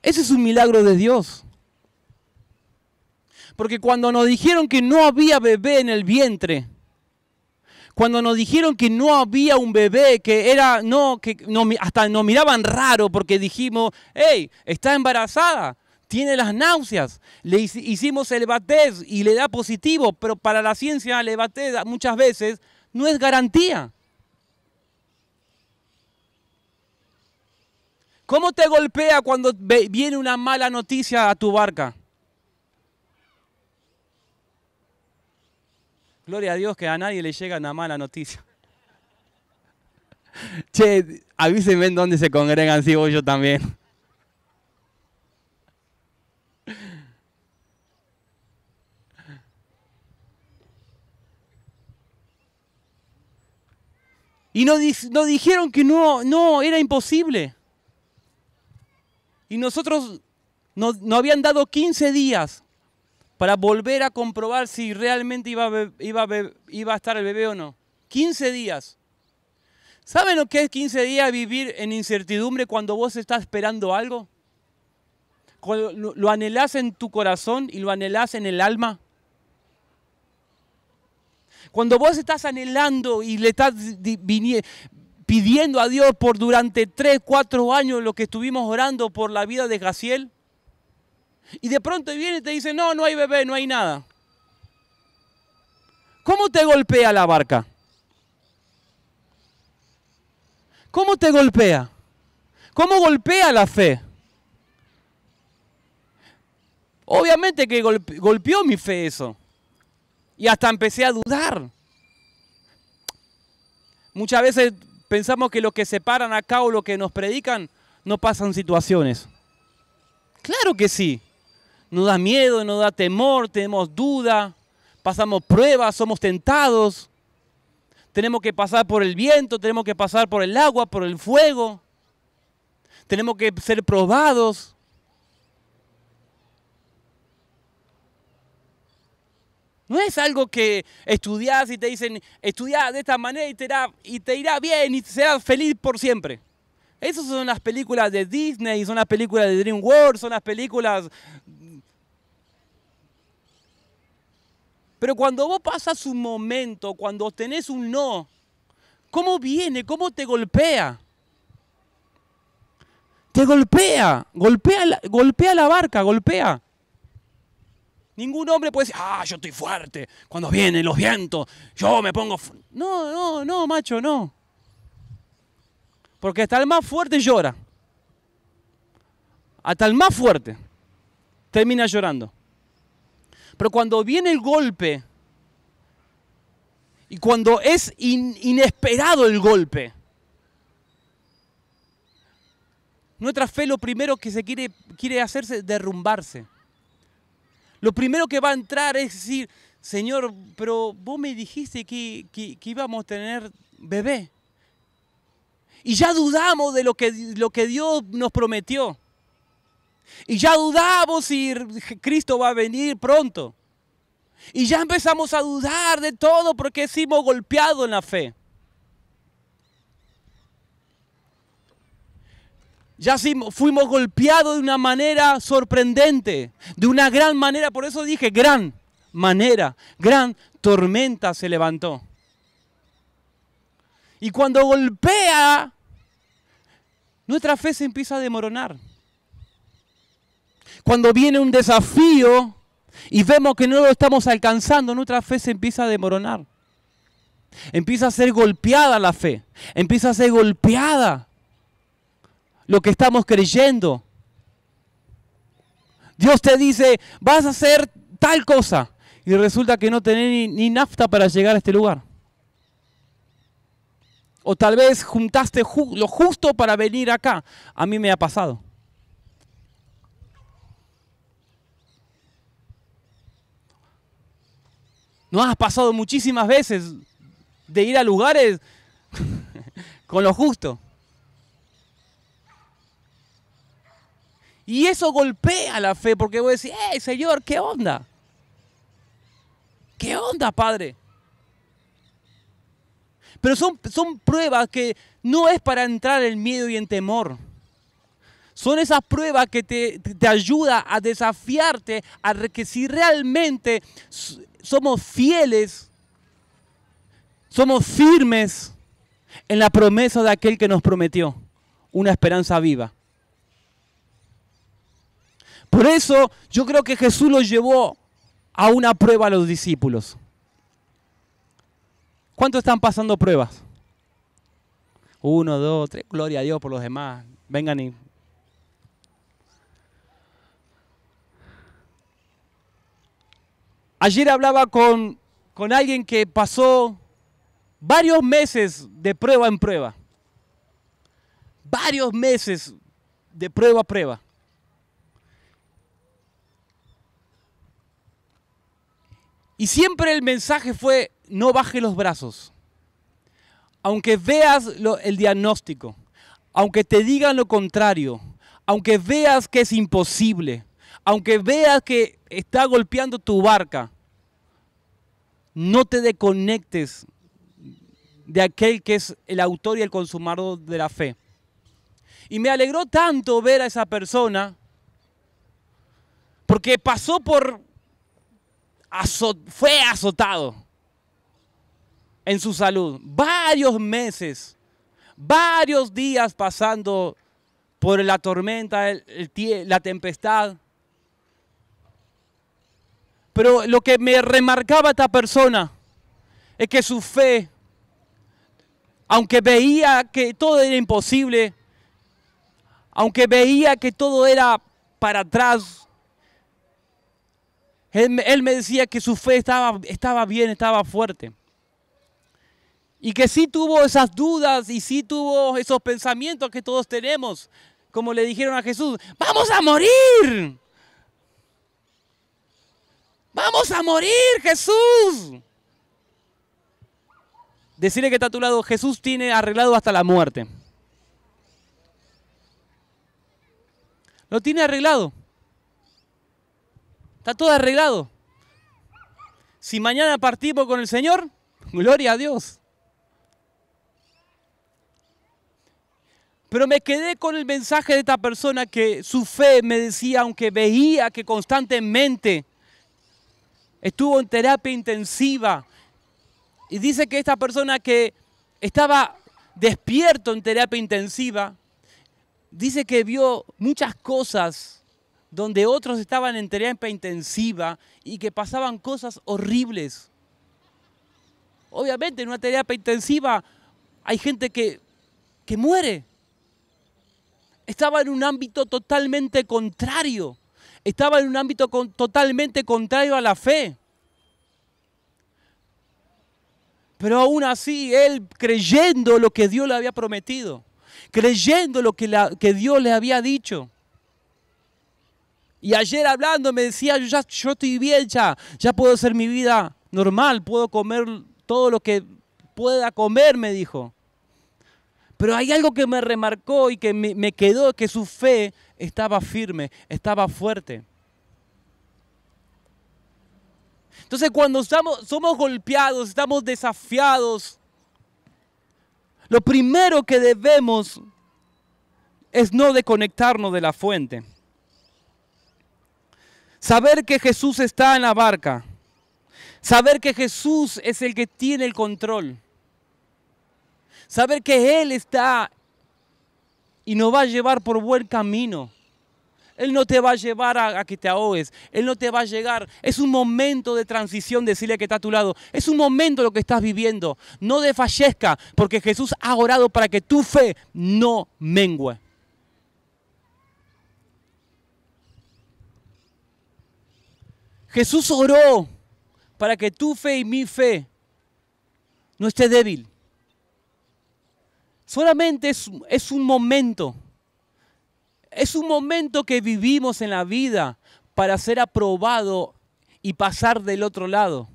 Speaker 1: Ese es un milagro de Dios. Porque cuando nos dijeron que no había bebé en el vientre, cuando nos dijeron que no había un bebé, que era, no, que hasta nos miraban raro porque dijimos, hey, está embarazada, tiene las náuseas, le hicimos el batez y le da positivo, pero para la ciencia el batez muchas veces no es garantía. ¿Cómo te golpea cuando viene una mala noticia a tu barca? Gloria a Dios que a nadie le llega una mala noticia. Che, avísenme en dónde se congregan, si voy yo también. Y nos, dijeron que no, no, era imposible. Y nosotros nos, habían dado 15 días para volver a comprobar si realmente iba a, a estar el bebé o no. 15 días. ¿Saben lo que es 15 días vivir en incertidumbre cuando vos estás esperando algo? Cuando lo anhelás en tu corazón y lo anhelás en el alma. Cuando vos estás anhelando y le estás pidiendo a Dios por durante tres, cuatro años lo que estuvimos orando por la vida de Gasiel y de pronto viene y te dice, no, no hay bebé, no hay nada. ¿Cómo te golpea la barca? ¿Cómo te golpea? ¿Cómo golpea la fe? Obviamente que golpeó mi fe eso. Y hasta empecé a dudar. Muchas veces pensamos que lo que separan acá o lo que nos predican no pasan situaciones. Claro que sí. Nos da miedo, nos da temor, tenemos duda, pasamos pruebas, somos tentados. Tenemos que pasar por el viento, tenemos que pasar por el agua, por el fuego. Tenemos que ser probados. No es algo que estudias y te dicen, estudiá de esta manera y te, irá, y te bien y serás feliz por siempre. Esas son las películas de Disney, son las películas de DreamWorks, son las películas... Pero cuando vos pasas un momento, cuando tenés un no, ¿cómo viene? ¿Cómo te golpea? Te golpea, golpea, golpea la barca, golpea. Ningún hombre puede decir, ah, yo estoy fuerte, cuando vienen los vientos, yo me pongo... No, no, no, macho, no. Porque hasta el más fuerte llora. Hasta el más fuerte termina llorando. Pero cuando viene el golpe, y cuando es inesperado el golpe, nuestra fe lo primero que se quiere, quiere hacerse derrumbarse lo primero que va a entrar es decir, Señor, pero vos me dijiste que, íbamos a tener bebé. Y ya dudamos de lo que, lo que Dios nos prometió. Y ya dudamos si Cristo va a venir pronto. Y ya empezamos a dudar de todo porque hemos golpeado en la fe. Ya fuimos golpeados de una manera sorprendente, de una gran manera, por eso dije gran manera, gran tormenta se levantó. Y cuando golpea, nuestra fe se empieza a demoronar. Cuando viene un desafío y vemos que no lo estamos alcanzando, nuestra fe se empieza a demoronar. Empieza a ser golpeada la fe, empieza a ser golpeada lo que estamos creyendo. Dios te dice, vas a hacer tal cosa. Y resulta que no tenés ni, nafta para llegar a este lugar. O tal vez juntaste lo justo para venir acá. A mí me ha pasado. ¿No has pasado muchísimas veces de ir a lugares con lo justo? Y eso golpea la fe porque voy a decir, Señor, ¿qué onda? ¿Qué onda, Padre? Pero son, son pruebas que no es para entrar en miedo y en temor. Son esas pruebas que te, te ayuda a desafiarte a que si realmente somos fieles, somos firmes en la promesa de aquel que nos prometió una esperanza viva. Por eso yo creo que Jesús los llevó a una prueba a los discípulos. ¿Cuántos están pasando pruebas? Uno, dos, tres, gloria a Dios por los demás. Vengan y... Ayer hablaba con, con alguien que pasó varios meses de prueba en prueba. Varios meses de prueba a prueba. Y siempre el mensaje fue, no baje los brazos. Aunque veas el diagnóstico, aunque te digan lo contrario, aunque veas que es imposible, aunque veas que está golpeando tu barca, no te desconectes de aquel que es el autor y el consumador de la fe. Y me alegró tanto ver a esa persona, porque pasó por fue azotado en su salud. Varios meses, varios días pasando por la tormenta, el, la tempestad. Pero lo que me remarcaba esta persona es que su fe, aunque veía que todo era imposible, aunque veía que todo era para atrás, él, me decía que su fe estaba, estaba bien, estaba fuerte. Y que sí tuvo esas dudas y sí tuvo esos pensamientos que todos tenemos. Como le dijeron a Jesús, vamos a morir. Vamos a morir, Jesús. Decirle que está a tu lado, Jesús tiene arreglado hasta la muerte. Lo tiene arreglado. Está todo arreglado. Si mañana partimos con el Señor, gloria a Dios. Pero me quedé con el mensaje de esta persona que su fe me decía, aunque veía que constantemente estuvo en terapia intensiva. Y dice que esta persona que estaba despierto en terapia intensiva, dice que vio muchas cosas donde otros estaban en terapia intensiva y que pasaban cosas horribles. Obviamente en una terapia intensiva hay gente que, que muere. Estaba en un ámbito totalmente contrario. Estaba en un ámbito totalmente contrario a la fe. Pero aún así, él creyendo lo que Dios le había prometido, creyendo lo que, la, que Dios le había dicho, y ayer hablando me decía, yo, ya, estoy bien ya, ya puedo hacer mi vida normal, puedo comer todo lo que pueda comer, me dijo. Pero hay algo que me remarcó y que me, quedó, que su fe estaba firme, estaba fuerte. Entonces cuando estamos, somos golpeados, estamos desafiados, lo primero que debemos es no desconectarnos de la fuente. Saber que Jesús está en la barca. Saber que Jesús es el que tiene el control. Saber que Él está y nos va a llevar por buen camino. Él no te va a llevar a, que te ahogues. Él no te va a llegar. Es un momento de transición, decirle que está a tu lado. Es un momento lo que estás viviendo. No desfallezca, porque Jesús ha orado para que tu fe no mengue. Jesús oró para que tu fe y mi fe no esté débil. Solamente es, un momento. Es un momento que vivimos en la vida para ser aprobado y pasar del otro lado.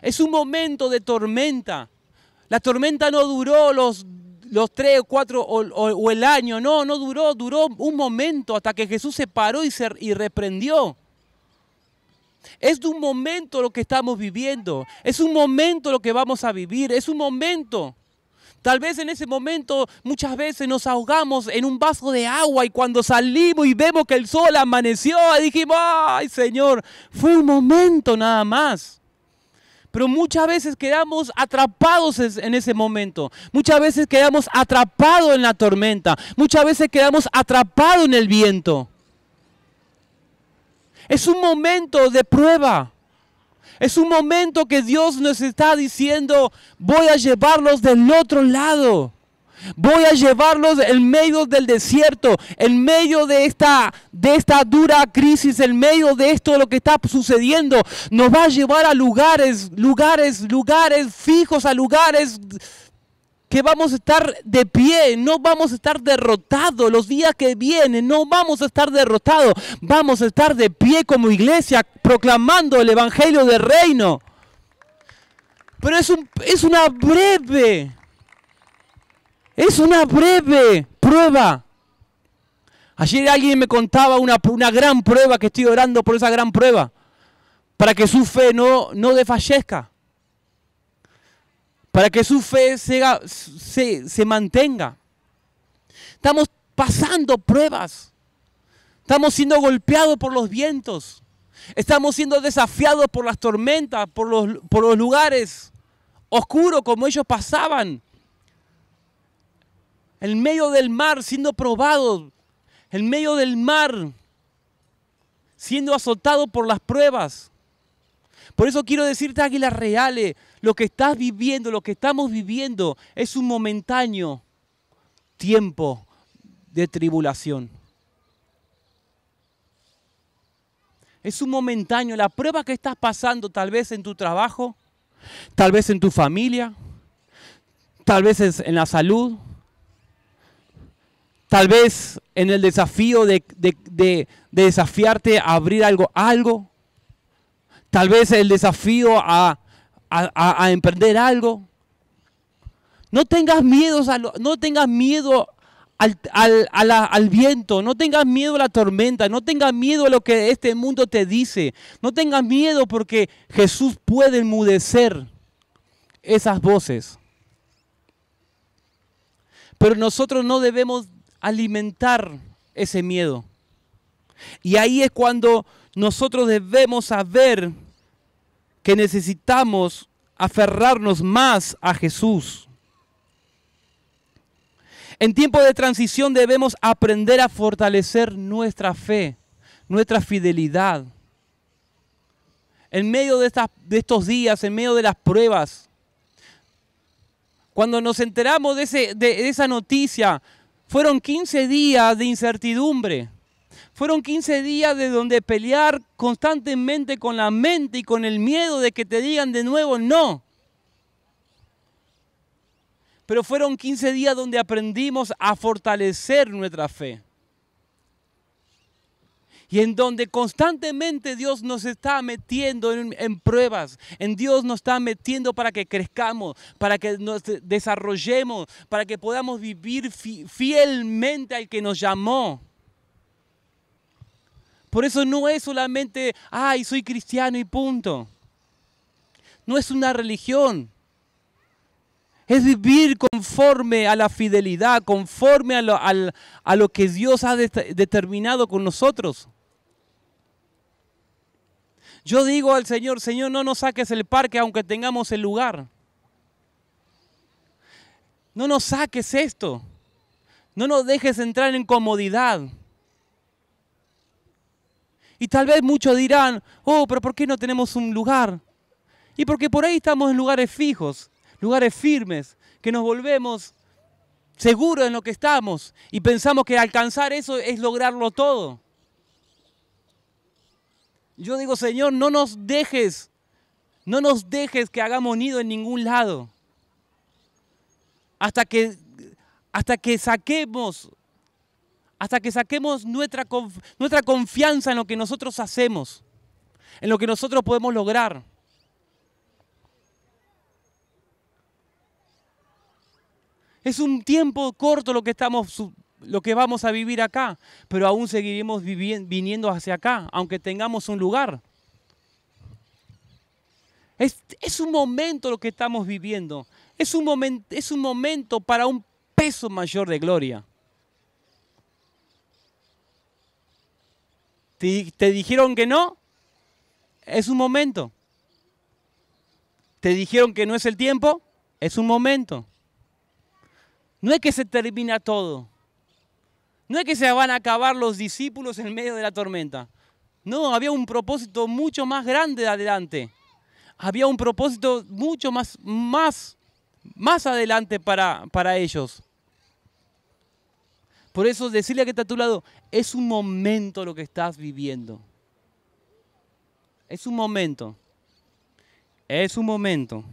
Speaker 1: Es un momento de tormenta. La tormenta no duró los, los tres o cuatro o, el año, no, no duró, duró un momento hasta que Jesús se paró y, y reprendió. Es de un momento lo que estamos viviendo. Es un momento lo que vamos a vivir. Es un momento. Tal vez en ese momento muchas veces nos ahogamos en un vaso de agua y cuando salimos y vemos que el sol amaneció, dijimos, ay Señor, fue un momento nada más. Pero muchas veces quedamos atrapados en ese momento. Muchas veces quedamos atrapados en la tormenta. Muchas veces quedamos atrapados en el viento. Es un momento de prueba. Es un momento que Dios nos está diciendo, voy a llevarlos del otro lado. Voy a llevarlos en medio del desierto, en medio de esta, de esta dura crisis, en medio de esto, lo que está sucediendo. Nos va a llevar a lugares, lugares, lugares fijos, a lugares que vamos a estar de pie, no vamos a estar derrotados. Los días que vienen no vamos a estar derrotados. Vamos a estar de pie como iglesia proclamando el Evangelio del Reino. Pero es, un, es una breve, es una breve prueba. Ayer alguien me contaba una, una gran prueba que estoy orando por esa gran prueba, para que su fe no, no desfallezca para que su fe se, mantenga. Estamos pasando pruebas. Estamos siendo golpeados por los vientos. Estamos siendo desafiados por las tormentas, por los, por los lugares oscuros como ellos pasaban. En medio del mar siendo probados. En medio del mar siendo azotados por las pruebas. Por eso quiero decirte, águilas reales, lo que estás viviendo, lo que estamos viviendo, es un momentáneo tiempo de tribulación. Es un momentáneo. La prueba que estás pasando, tal vez en tu trabajo, tal vez en tu familia, tal vez en la salud, tal vez en el desafío de, desafiarte a abrir algo, algo Tal vez el desafío a, emprender algo. No tengas miedo, no tengas miedo al, al, viento, no tengas miedo a la tormenta, no tengas miedo a lo que este mundo te dice, no tengas miedo porque Jesús puede enmudecer esas voces. Pero nosotros no debemos alimentar ese miedo. Y ahí es cuando nosotros debemos saber que necesitamos aferrarnos más a Jesús. En tiempo de transición debemos aprender a fortalecer nuestra fe, nuestra fidelidad. En medio de, de estos días, en medio de las pruebas, cuando nos enteramos de, de esa noticia, fueron 15 días de incertidumbre. Fueron 15 días de donde pelear constantemente con la mente y con el miedo de que te digan de nuevo no. Pero fueron 15 días donde aprendimos a fortalecer nuestra fe. Y en donde constantemente Dios nos está metiendo en, pruebas, en Dios nos está metiendo para que crezcamos, para que nos desarrollemos, para que podamos vivir fielmente al que nos llamó. Por eso no es solamente, ay, soy cristiano y punto. No es una religión. Es vivir conforme a la fidelidad, conforme a lo, que Dios ha determinado con nosotros. Yo digo al Señor, Señor, no nos saques el parque aunque tengamos el lugar. No nos saques esto. No nos dejes entrar en comodidad. Y tal vez muchos dirán, oh, pero ¿por qué no tenemos un lugar? Y porque por ahí estamos en lugares fijos, lugares firmes, que nos volvemos seguros en lo que estamos y pensamos que alcanzar eso es lograrlo todo. Yo digo, Señor, no nos dejes, no nos dejes que hagamos nido en ningún lado. Hasta que, hasta que saquemos hasta que saquemos nuestra, nuestra confianza en lo que nosotros hacemos, en lo que nosotros podemos lograr. Es un tiempo corto lo que, estamos, lo que vamos a vivir acá, pero aún seguiremos viniendo hacia acá, aunque tengamos un lugar. Es, un momento lo que estamos viviendo. Es un, es un momento para un peso mayor de gloria. Si te dijeron que no? Es un momento. ¿Te dijeron que no es el tiempo? Es un momento. No es que se termina todo. No es que se van a acabar los discípulos en medio de la tormenta. No, había un propósito mucho más grande adelante. Había un propósito mucho más, más, más adelante para, para ellos. Por eso decirle a que está a tu lado, es un momento lo que estás viviendo. Es un momento. Es un momento.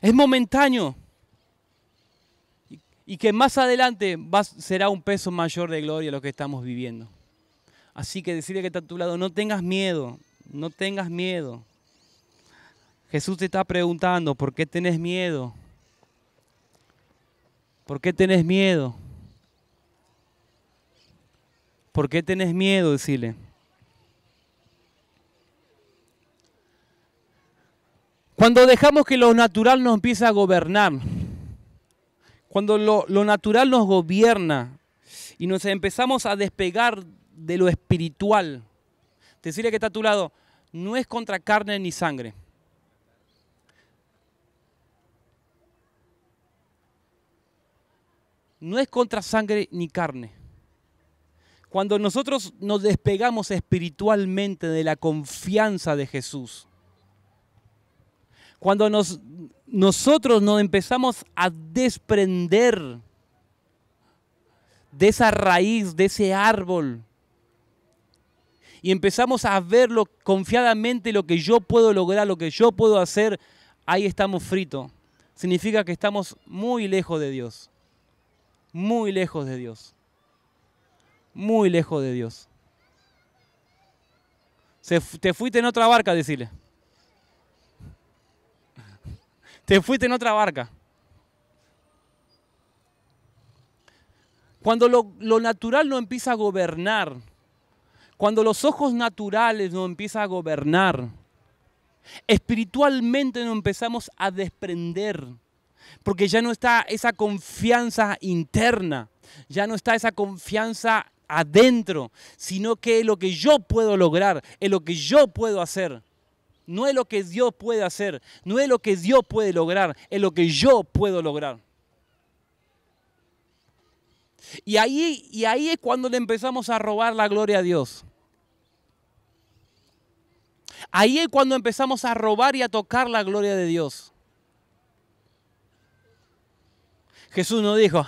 Speaker 1: Es momentáneo. Y, que más adelante será un peso mayor de gloria lo que estamos viviendo. Así que decirle que está a tu lado, no tengas miedo, no tengas miedo. Jesús te está preguntando, ¿por qué tenés miedo? ¿Por qué tenés miedo? ¿Por qué tenés miedo? Decirle. Cuando dejamos que lo natural nos empiece a gobernar, cuando lo, lo, natural nos gobierna y nos empezamos a despegar de lo espiritual, decirle que está a tu lado, no es contra carne ni sangre. no es contra sangre ni carne. Cuando nosotros nos despegamos espiritualmente de la confianza de Jesús, cuando nosotros nos empezamos a desprender de esa raíz, de ese árbol, y empezamos a verlo confiadamente lo que yo puedo lograr, lo que yo puedo hacer, ahí estamos fritos. Significa que estamos muy lejos de Dios muy lejos de Dios. Muy lejos de Dios. te fuiste en otra barca, decirle. Te fuiste en otra barca. Cuando lo, natural no empieza a gobernar, cuando los ojos naturales no empiezan a gobernar, espiritualmente no empezamos a desprender porque ya no está esa confianza interna, ya no está esa confianza adentro, sino que es lo que yo puedo lograr, es lo que yo puedo hacer. No es lo que Dios puede hacer, no es lo que Dios puede lograr, es lo que yo puedo lograr. Y ahí, y ahí es cuando le empezamos a robar la gloria a Dios. Ahí es cuando empezamos a robar y a tocar la gloria de Dios. Jesús no dijo,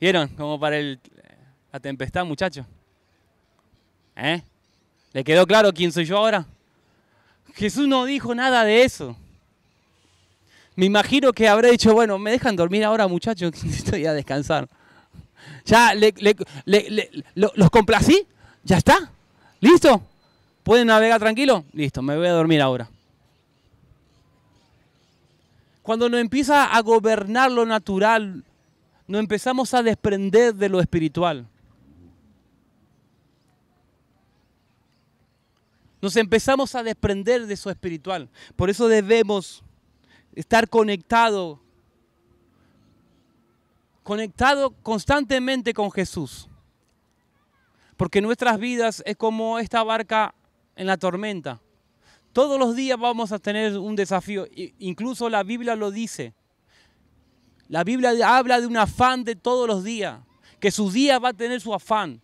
Speaker 1: ¿Vieron? Como para el, la tempestad, muchacho. ¿Eh? ¿Le quedó claro quién soy yo ahora? Jesús no dijo nada de eso. Me imagino que habrá dicho, bueno, me dejan dormir ahora, muchachos, estoy a descansar. Ya los complací, ya está, listo. ¿Pueden navegar tranquilo? Listo, me voy a dormir ahora. Cuando nos empieza a gobernar lo natural, nos empezamos a desprender de lo espiritual. Nos empezamos a desprender de eso espiritual. Por eso debemos estar conectados, conectados constantemente con Jesús. Porque nuestras vidas es como esta barca en la tormenta. Todos los días vamos a tener un desafío. Incluso la Biblia lo dice. La Biblia habla de un afán de todos los días, que su día va a tener su afán.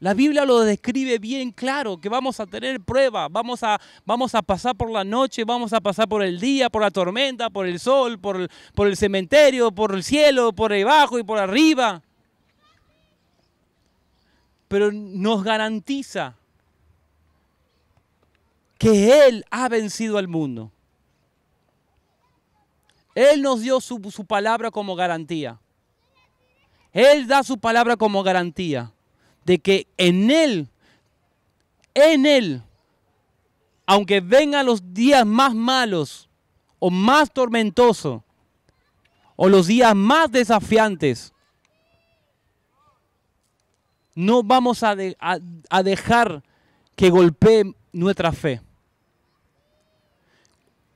Speaker 1: La Biblia lo describe bien claro, que vamos a tener prueba, vamos a, vamos a pasar por la noche, vamos a pasar por el día, por la tormenta, por el sol, por el, por el cementerio, por el cielo, por debajo y por arriba. Pero nos garantiza que Él ha vencido al mundo. Él nos dio su, palabra como garantía. Él da su palabra como garantía de que en Él, en Él, aunque vengan los días más malos o más tormentosos o los días más desafiantes, no vamos a, a dejar que golpee nuestra fe.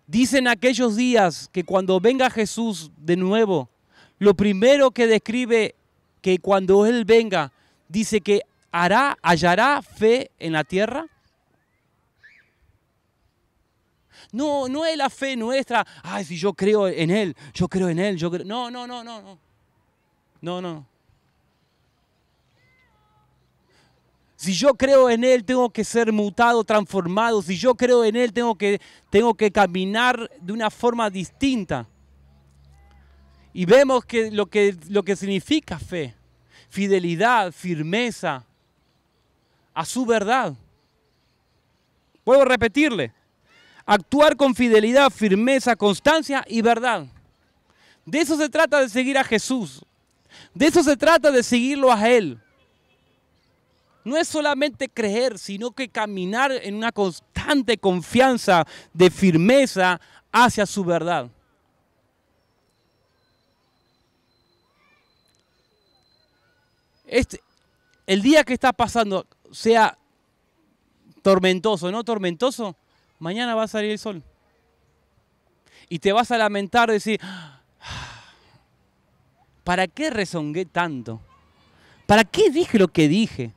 Speaker 1: Dicen aquellos días que cuando venga Jesús de nuevo, lo primero que describe que cuando Él venga, dice que hará, hallará fe en la tierra. No, no es la fe nuestra. Ay, si yo creo en Él, yo creo en Él, yo creo. No, no, no, no, no. No, no. Si yo creo en Él, tengo que ser mutado, transformado. Si yo creo en Él, tengo que, tengo que caminar de una forma distinta. Y vemos que lo, que lo que significa fe, fidelidad, firmeza a su verdad. Puedo repetirle, actuar con fidelidad, firmeza, constancia y verdad. De eso se trata de seguir a Jesús. De eso se trata de seguirlo a Él no es solamente creer, sino que caminar en una constante confianza de firmeza hacia su verdad. Este, el día que está pasando sea tormentoso, no tormentoso, mañana va a salir el sol. Y te vas a lamentar, decir, ah, ¿para qué rezongué tanto? ¿Para qué dije lo que dije?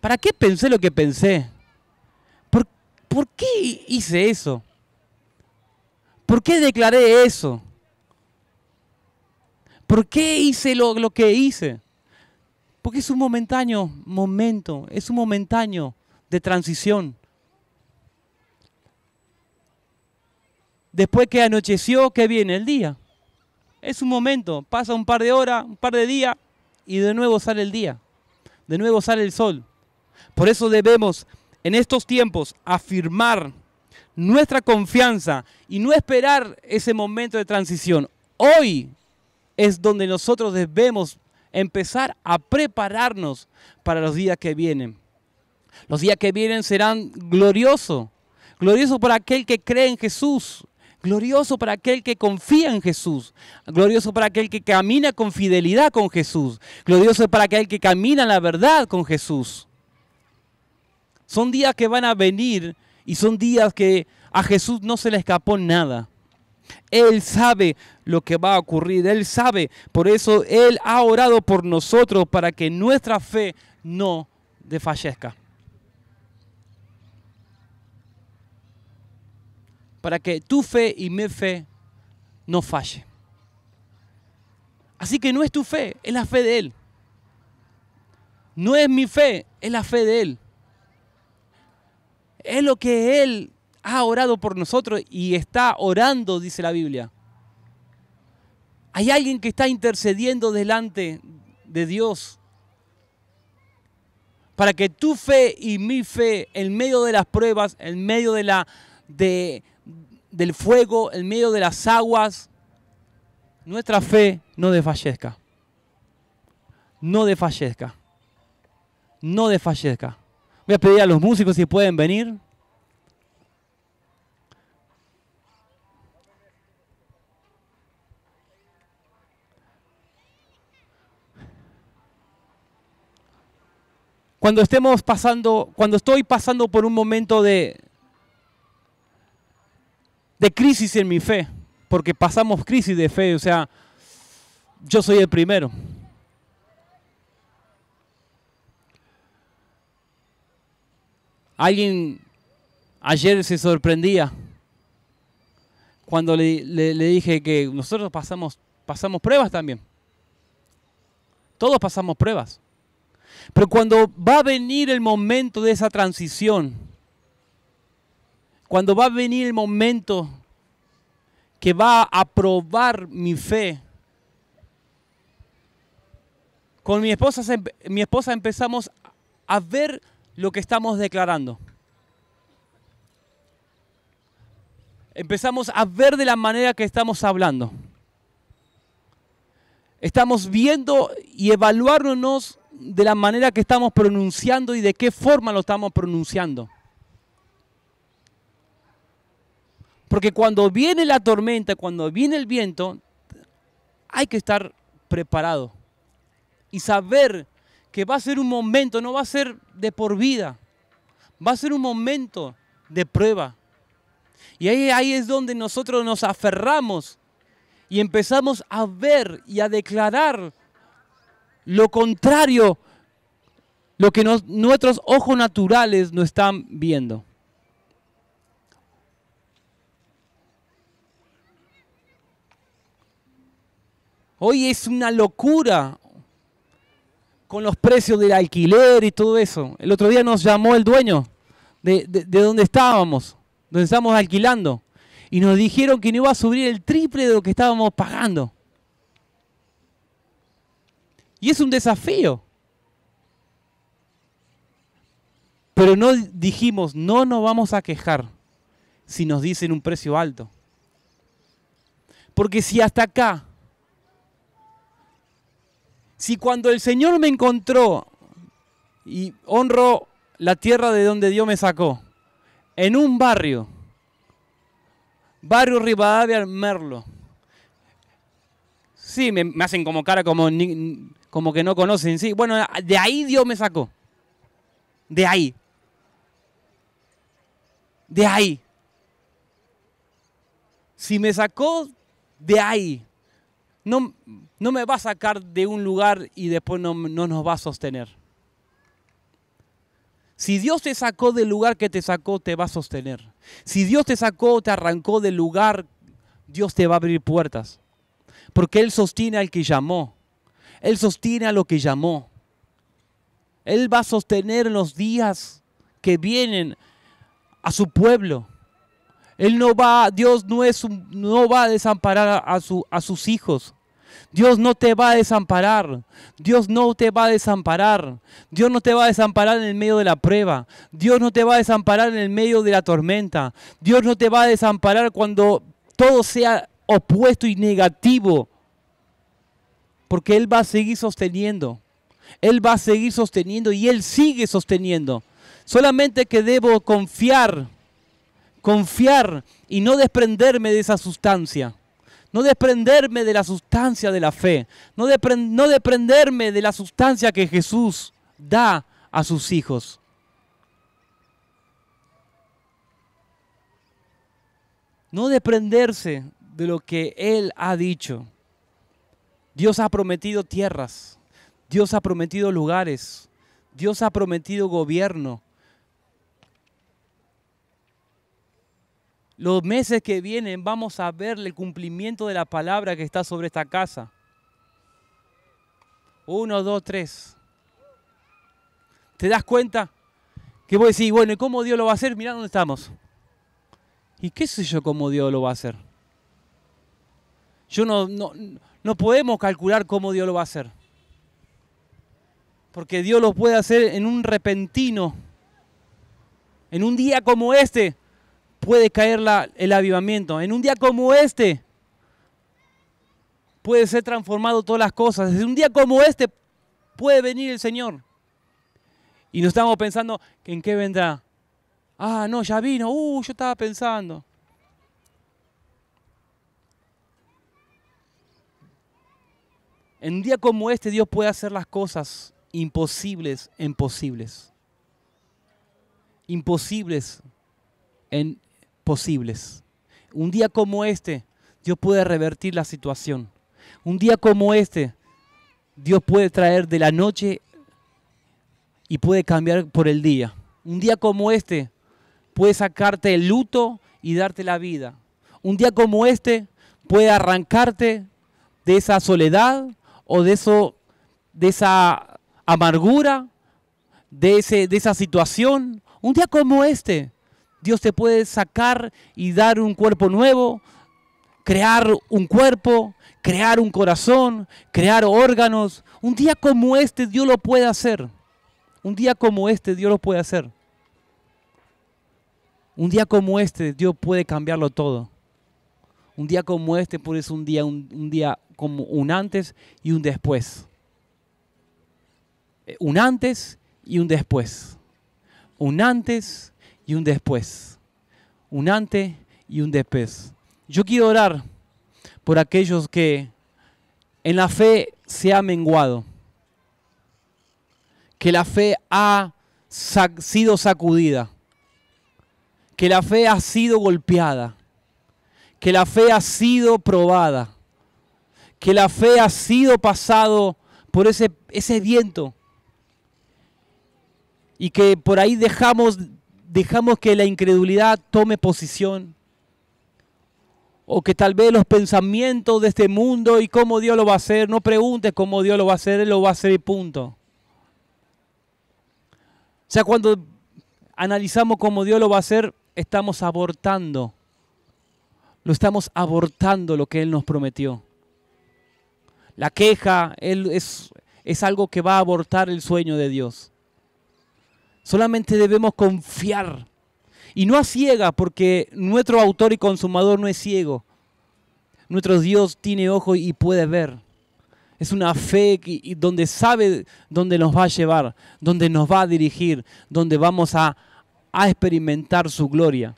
Speaker 1: ¿Para qué pensé lo que pensé? ¿Por, qué hice eso? ¿Por qué declaré eso? ¿Por qué hice lo, lo que hice? Porque es un momentáneo momento, es un momentáneo de transición. Después que anocheció, que viene el día. Es un momento, pasa un par de horas, un par de días y de nuevo sale el día. De nuevo sale el sol. Por eso debemos en estos tiempos afirmar nuestra confianza y no esperar ese momento de transición. Hoy es donde nosotros debemos empezar a prepararnos para los días que vienen. Los días que vienen serán gloriosos. Glorioso para aquel que cree en Jesús. Glorioso para aquel que confía en Jesús. Glorioso para aquel que camina con fidelidad con Jesús. Glorioso para aquel que camina la verdad con Jesús. Son días que van a venir y son días que a Jesús no se le escapó nada. Él sabe lo que va a ocurrir, Él sabe. Por eso Él ha orado por nosotros para que nuestra fe no desfallezca. Para que tu fe y mi fe no falle. Así que no es tu fe, es la fe de Él. No es mi fe, es la fe de Él. Es lo que Él ha orado por nosotros y está orando, dice la Biblia. Hay alguien que está intercediendo delante de Dios para que tu fe y mi fe, en medio de las pruebas, en medio de la, del fuego, en medio de las aguas, nuestra fe no desfallezca. No desfallezca. No desfallezca. Voy a pedir a los músicos si pueden venir. Cuando estemos pasando, cuando estoy pasando por un momento de, de crisis en mi fe, porque pasamos crisis de fe, o sea, yo soy el primero. Alguien ayer se sorprendía cuando le, dije que nosotros pasamos, pasamos pruebas también. Todos pasamos pruebas. Pero cuando va a venir el momento de esa transición, cuando va a venir el momento que va a probar mi fe, con mi esposa, mi esposa empezamos a ver lo que estamos declarando. Empezamos a ver de la manera que estamos hablando. Estamos viendo y evaluándonos de la manera que estamos pronunciando y de qué forma lo estamos pronunciando. Porque cuando viene la tormenta, cuando viene el viento, hay que estar preparado y saber que va a ser un momento, no va a ser de por vida, va a ser un momento de prueba. Y ahí, es donde nosotros nos aferramos y empezamos a ver y a declarar lo contrario, lo que nuestros ojos naturales no están viendo. Hoy es una locura con los precios del alquiler y todo eso. El otro día nos llamó el dueño de, donde estábamos, donde estábamos alquilando, y nos dijeron que no iba a subir el triple de lo que estábamos pagando. Y es un desafío. Pero no dijimos, no nos vamos a quejar si nos dicen un precio alto. Porque si hasta acá si cuando el Señor me encontró y honro la tierra de donde Dios me sacó, en un barrio, barrio Rivadavia Merlo. Sí, me, hacen como cara como, como que no conocen. Sí, bueno, de ahí Dios me sacó. De ahí. De ahí. Si me sacó de ahí, no, no me va a sacar de un lugar y después no, nos va a sostener. Si Dios te sacó del lugar que te sacó, te va a sostener. Si Dios te sacó, te arrancó del lugar, Dios te va a abrir puertas. Porque Él sostiene al que llamó. Él sostiene a lo que llamó. Él va a sostener los días que vienen a su pueblo. Él no va, Dios no, es, no va a desamparar a, a sus hijos. Dios no te va a desamparar. Dios no te va a desamparar. Dios no te va a desamparar en el medio de la prueba. Dios no te va a desamparar en el medio de la tormenta. Dios no te va a desamparar cuando todo sea opuesto y negativo. Porque Él va a seguir sosteniendo. Él va a seguir sosteniendo y Él sigue sosteniendo. Solamente que debo confiar confiar y no desprenderme de esa sustancia. No desprenderme de la sustancia de la fe. No, desprenderme de la sustancia que Jesús da a sus hijos. No desprenderse de lo que Él ha dicho. Dios ha prometido tierras. Dios ha prometido lugares. Dios ha prometido gobierno. Los meses que vienen vamos a ver el cumplimiento de la palabra que está sobre esta casa. Uno, dos, tres. ¿Te das cuenta? Que a decir? bueno, ¿y cómo Dios lo va a hacer? Mirá dónde estamos. ¿Y qué sé yo cómo Dios lo va a hacer? Yo no, no, no podemos calcular cómo Dios lo va a hacer. Porque Dios lo puede hacer en un repentino. En un día como este, puede caer el avivamiento. En un día como este puede ser transformado todas las cosas. En un día como este puede venir el Señor. Y no estamos pensando en qué vendrá. Ah, no, ya vino. Uh, yo estaba pensando. En un día como este Dios puede hacer las cosas imposibles imposibles, Imposibles en posibles. Un día como este, Dios puede revertir la situación. Un día como este, Dios puede traer de la noche y puede cambiar por el día. Un día como este, puede sacarte el luto y darte la vida. Un día como este, puede arrancarte de esa soledad o de, eso, de esa amargura, de, ese, de esa situación. Un día como este, Dios te puede sacar y dar un cuerpo nuevo, crear un cuerpo, crear un corazón, crear órganos. Un día como este Dios lo puede hacer. Un día como este Dios lo puede hacer. Un día como este Dios puede cambiarlo todo. Un día como este por ser un día, un día como un antes y un después. Eh, un antes y un después. Un antes y un después. Un antes y un después. Yo quiero orar por aquellos que en la fe se ha menguado, que la fe ha sido sacudida, que la fe ha sido golpeada, que la fe ha sido probada, que la fe ha sido pasado por ese, ese viento y que por ahí dejamos dejamos que la incredulidad tome posición. O que tal vez los pensamientos de este mundo y cómo Dios lo va a hacer, no pregunte cómo Dios lo va a hacer, Él lo va a hacer y punto. O sea, cuando analizamos cómo Dios lo va a hacer, estamos abortando. Lo estamos abortando lo que Él nos prometió. La queja es algo que va a abortar el sueño de Dios. Solamente debemos confiar. Y no a ciega, porque nuestro autor y consumador no es ciego. Nuestro Dios tiene ojo y puede ver. Es una fe donde sabe dónde nos va a llevar, dónde nos va a dirigir, dónde vamos a, a experimentar su gloria.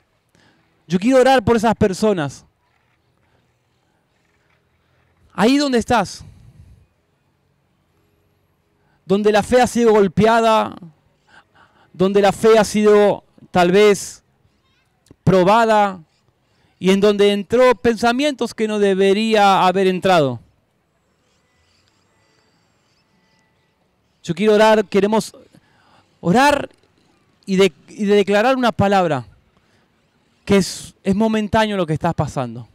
Speaker 1: Yo quiero orar por esas personas. Ahí donde estás, donde la fe ha sido golpeada, donde la fe ha sido tal vez probada y en donde entró pensamientos que no debería haber entrado. Yo quiero orar, queremos orar y, de, declarar una palabra, que es, es momentáneo lo que estás pasando.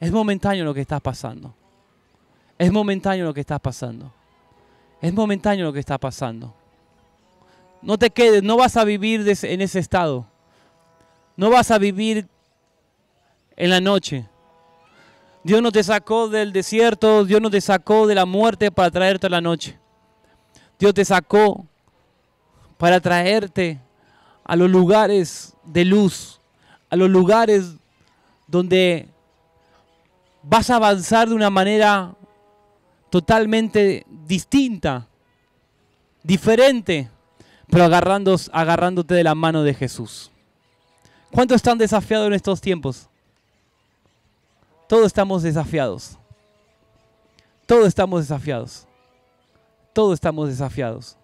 Speaker 1: Es momentáneo lo que estás pasando. Es momentáneo lo que estás pasando. Es momentáneo lo que está pasando. No te quedes, no vas a vivir en ese estado. No vas a vivir en la noche. Dios no te sacó del desierto, Dios no te sacó de la muerte para traerte a la noche. Dios te sacó para traerte a los lugares de luz, a los lugares donde vas a avanzar de una manera totalmente distinta, diferente pero agarrándote de la mano de Jesús. ¿Cuántos están desafiados en estos tiempos? Todos estamos desafiados. Todos estamos desafiados. Todos estamos desafiados.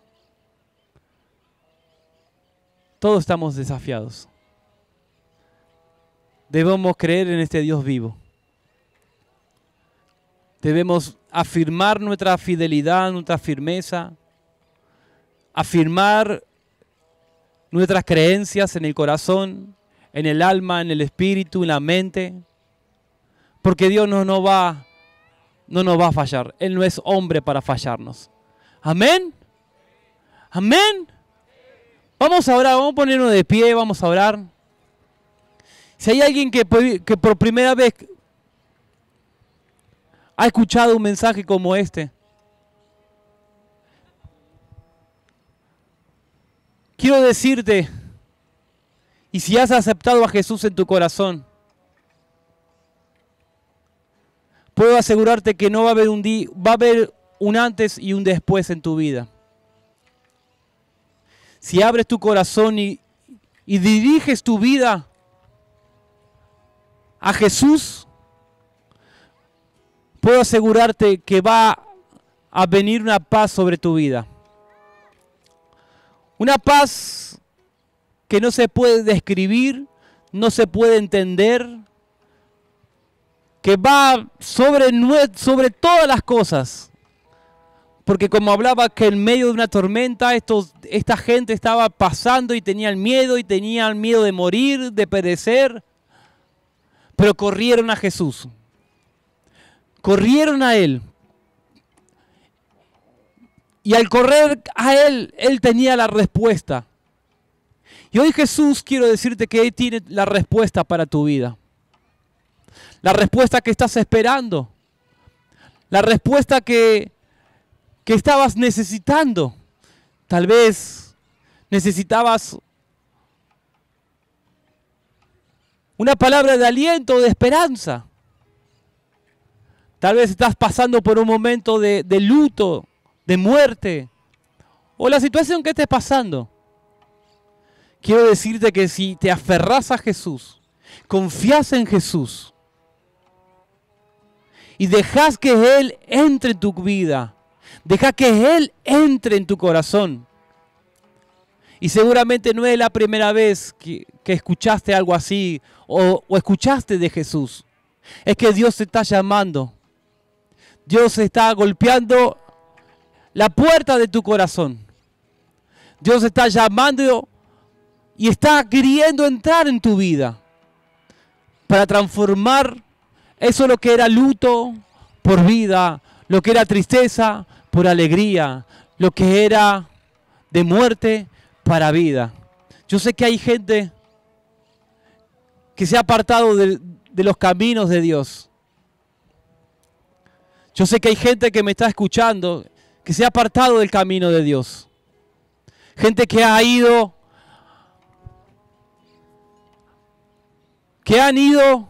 Speaker 1: Todos estamos desafiados. Debemos creer en este Dios vivo. Debemos afirmar nuestra fidelidad, nuestra firmeza, afirmar nuestras creencias en el corazón, en el alma, en el espíritu, en la mente, porque Dios no nos va, no nos va a fallar. Él no es hombre para fallarnos. Amén. Amén. Vamos a orar, vamos a ponernos de pie, vamos a orar. Si hay alguien que, que por primera vez ha escuchado un mensaje como este, Quiero decirte, y si has aceptado a Jesús en tu corazón, puedo asegurarte que no va a haber un día, va a haber un antes y un después en tu vida. Si abres tu corazón y, y diriges tu vida a Jesús, puedo asegurarte que va a venir una paz sobre tu vida. Una paz que no se puede describir, no se puede entender, que va sobre, sobre todas las cosas. Porque como hablaba que en medio de una tormenta esta gente estaba pasando y tenía el miedo y tenía el miedo de morir, de perecer, pero corrieron a Jesús. Corrieron a Él y al correr a Él, Él tenía la respuesta. Y hoy Jesús quiero decirte que Él tiene la respuesta para tu vida. La respuesta que estás esperando. La respuesta que, que estabas necesitando. Tal vez necesitabas una palabra de aliento, de esperanza. Tal vez estás pasando por un momento de, de luto, de muerte, o la situación que estés pasando. Quiero decirte que si te aferras a Jesús, confías en Jesús y dejas que Él entre en tu vida, deja que Él entre en tu corazón. Y seguramente no es la primera vez que, escuchaste algo así o, o escuchaste de Jesús. Es que Dios te está llamando. Dios está golpeando la puerta de tu corazón. Dios está llamando y está queriendo entrar en tu vida para transformar eso lo que era luto por vida, lo que era tristeza por alegría, lo que era de muerte para vida. Yo sé que hay gente que se ha apartado de, los caminos de Dios. Yo sé que hay gente que me está escuchando que se ha apartado del camino de Dios. Gente que ha ido, que han ido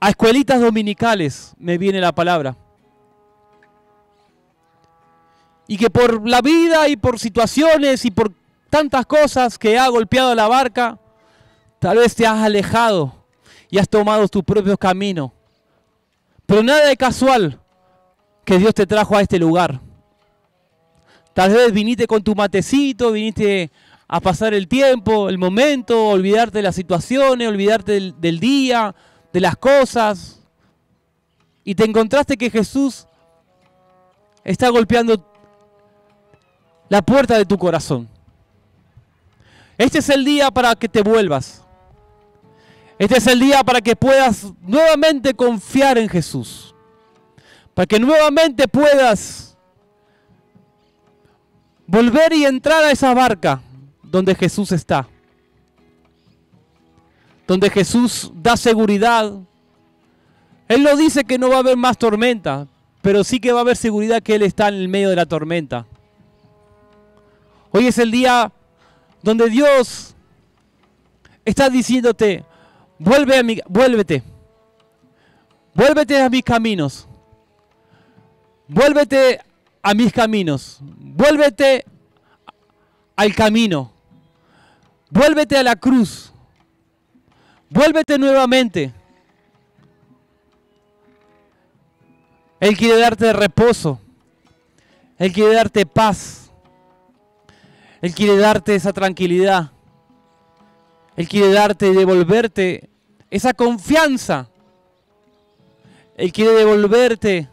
Speaker 1: a escuelitas dominicales, me viene la palabra. Y que por la vida y por situaciones y por tantas cosas que ha golpeado la barca, tal vez te has alejado y has tomado tu propio camino. Pero nada de casual que Dios te trajo a este lugar. Tal vez viniste con tu matecito, viniste a pasar el tiempo, el momento, olvidarte de las situaciones, olvidarte del, día, de las cosas. Y te encontraste que Jesús está golpeando la puerta de tu corazón. Este es el día para que te vuelvas. Este es el día para que puedas nuevamente confiar en Jesús para que nuevamente puedas volver y entrar a esa barca donde Jesús está, donde Jesús da seguridad. Él no dice que no va a haber más tormenta, pero sí que va a haber seguridad que Él está en el medio de la tormenta. Hoy es el día donde Dios está diciéndote, Vuelve a mi, vuélvete, vuélvete a mis caminos. Vuélvete a mis caminos. Vuélvete al camino. Vuélvete a la cruz. Vuélvete nuevamente. Él quiere darte reposo. Él quiere darte paz. Él quiere darte esa tranquilidad. Él quiere darte y devolverte esa confianza. Él quiere devolverte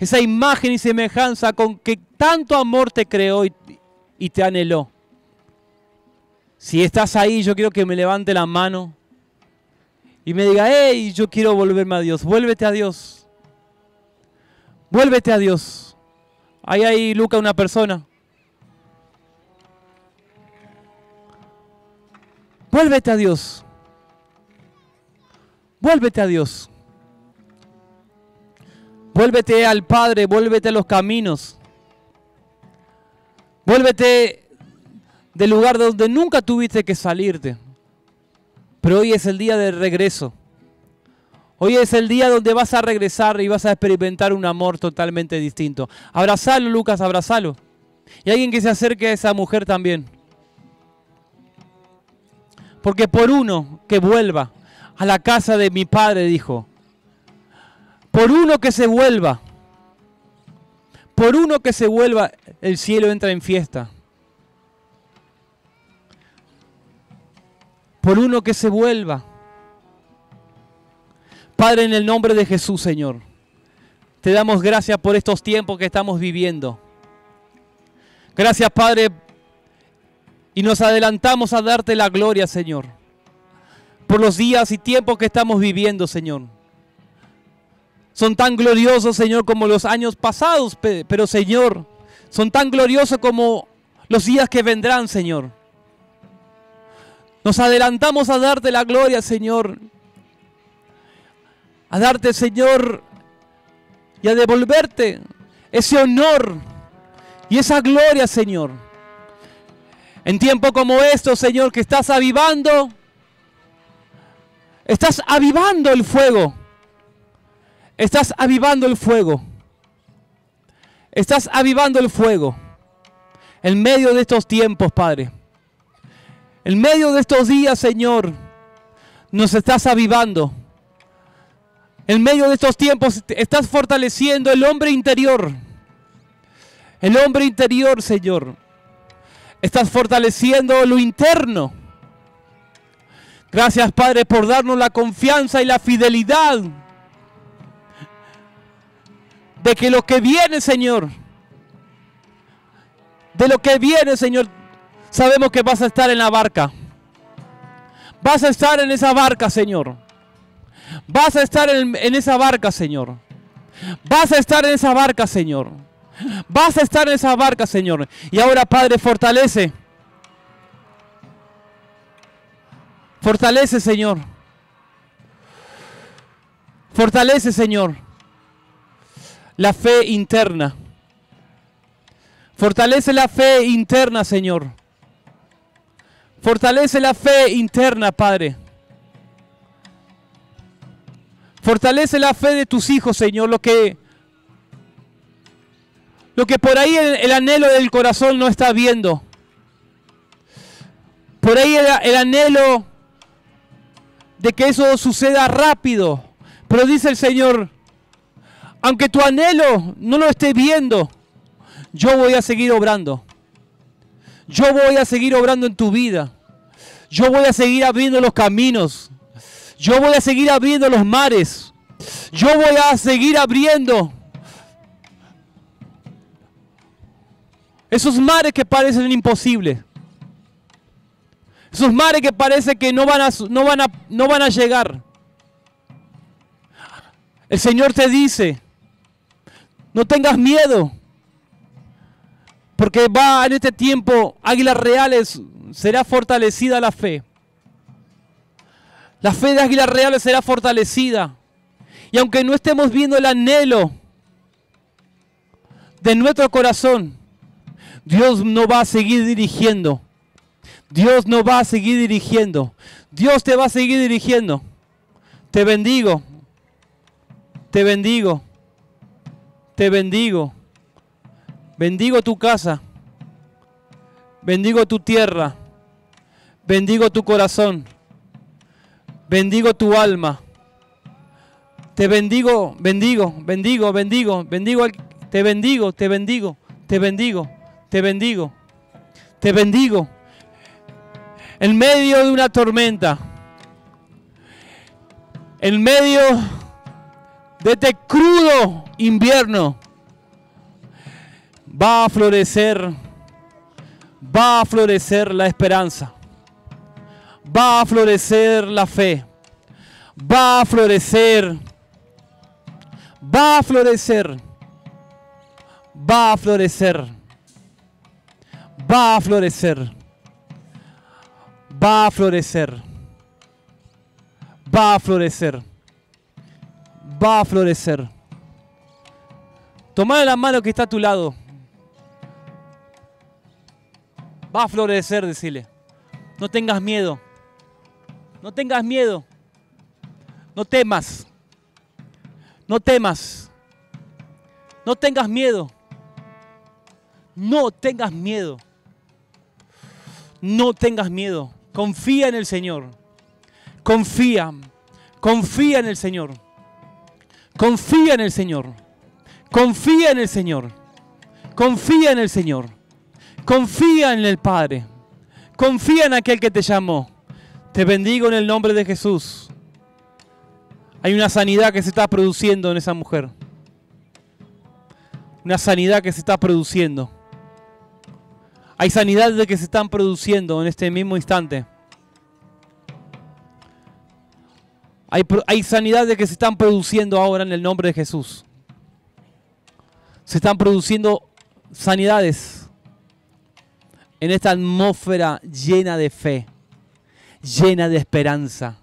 Speaker 1: esa imagen y semejanza con que tanto amor te creó y, te anheló. Si estás ahí, yo quiero que me levante la mano y me diga, hey, yo quiero volverme a Dios, vuélvete a Dios, vuélvete a Dios. Ahí hay Luca una persona. Vuélvete a Dios. Vuélvete a Dios. Vuélvete al Padre, vuélvete a los caminos. Vuélvete del lugar donde nunca tuviste que salirte. Pero hoy es el día del regreso. Hoy es el día donde vas a regresar y vas a experimentar un amor totalmente distinto. Abrazalo, Lucas, abrazalo. Y alguien que se acerque a esa mujer también. Porque por uno que vuelva a la casa de mi padre, dijo, por uno que se vuelva, por uno que se vuelva, el cielo entra en fiesta. Por uno que se vuelva. Padre, en el nombre de Jesús, Señor, te damos gracias por estos tiempos que estamos viviendo. Gracias, Padre, y nos adelantamos a darte la gloria, Señor, por los días y tiempos que estamos viviendo, Señor son tan gloriosos, Señor, como los años pasados, pero Señor, son tan gloriosos como los días que vendrán, Señor. Nos adelantamos a darte la gloria, Señor. A darte, Señor, y a devolverte ese honor y esa gloria, Señor. En tiempo como esto Señor, que estás avivando, estás avivando el fuego. Estás avivando el fuego. Estás avivando el fuego. En medio de estos tiempos, Padre. En medio de estos días, Señor. Nos estás avivando. En medio de estos tiempos estás fortaleciendo el hombre interior. El hombre interior, Señor. Estás fortaleciendo lo interno. Gracias, Padre, por darnos la confianza y la fidelidad de que lo que viene, Señor, de lo que viene, Señor, sabemos que vas a estar en la barca. Vas a estar en esa barca, Señor. Vas a estar en, esa barca, Señor. Vas a estar en esa barca, Señor. Vas a estar en esa barca, Señor. Y ahora, Padre, fortalece. Fortalece, Señor. Fortalece, Señor la fe interna. Fortalece la fe interna, Señor. Fortalece la fe interna, Padre. Fortalece la fe de tus hijos, Señor, lo que lo que por ahí el, anhelo del corazón no está viendo. Por ahí el anhelo de que eso suceda rápido. Pero dice el Señor, aunque tu anhelo no lo esté viendo, yo voy a seguir obrando. Yo voy a seguir obrando en tu vida. Yo voy a seguir abriendo los caminos. Yo voy a seguir abriendo los mares. Yo voy a seguir abriendo esos mares que parecen imposibles. Esos mares que parece que no van a, no van a, no van a llegar. El Señor te dice, no tengas miedo. Porque va en este tiempo, Águilas Reales, será fortalecida la fe. La fe de Águilas Reales será fortalecida. Y aunque no estemos viendo el anhelo de nuestro corazón, Dios nos va a seguir dirigiendo. Dios nos va a seguir dirigiendo. Dios te va a seguir dirigiendo. Te bendigo. Te bendigo te bendigo. Bendigo tu casa. Bendigo tu tierra. Bendigo tu corazón. Bendigo tu alma. Te bendigo, bendigo, bendigo, bendigo, bendigo. Te bendigo, te bendigo, te bendigo, te bendigo. Te bendigo. En medio de una tormenta. En medio de este crudo invierno, va a florecer, va a florecer la esperanza, va a florecer la fe, va a florecer, va a florecer, va a florecer, va a florecer, va a florecer, va a florecer va a florecer. Toma la mano que está a tu lado. Va a florecer, decile. No tengas miedo. No tengas miedo. No temas. No temas. No tengas miedo. No tengas miedo. No tengas miedo. Confía en el Señor. Confía. Confía en el Señor. Confía en el Señor. Confía en el Señor. Confía en el Señor. Confía en el Padre. Confía en aquel que te llamó. Te bendigo en el nombre de Jesús. Hay una sanidad que se está produciendo en esa mujer. Una sanidad que se está produciendo. Hay sanidades que se están produciendo en este mismo instante. Hay, sanidades que se están produciendo ahora en el nombre de Jesús. Se están produciendo sanidades en esta atmósfera llena de fe, llena de esperanza,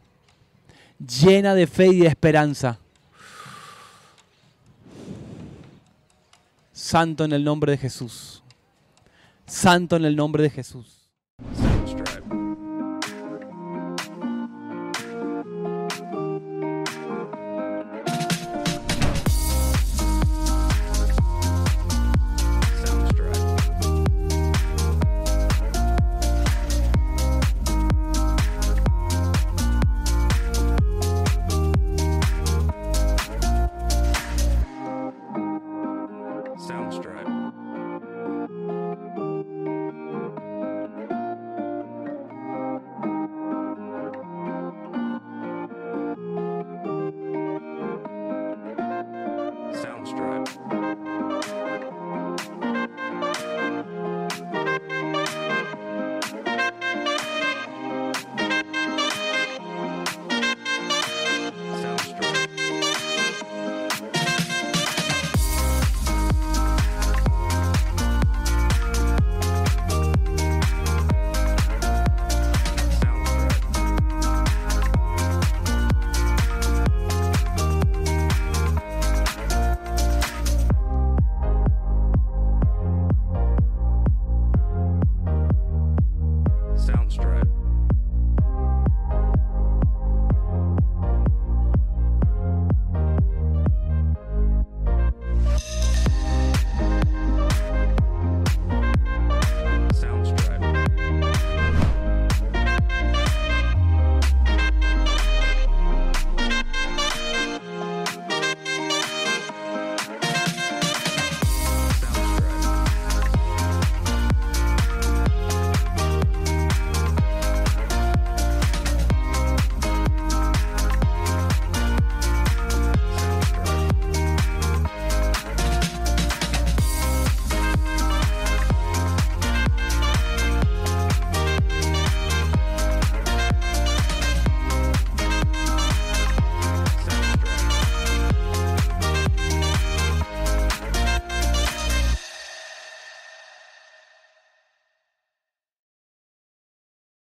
Speaker 1: llena de fe y de esperanza. Santo en el nombre de Jesús. Santo en el nombre de Jesús.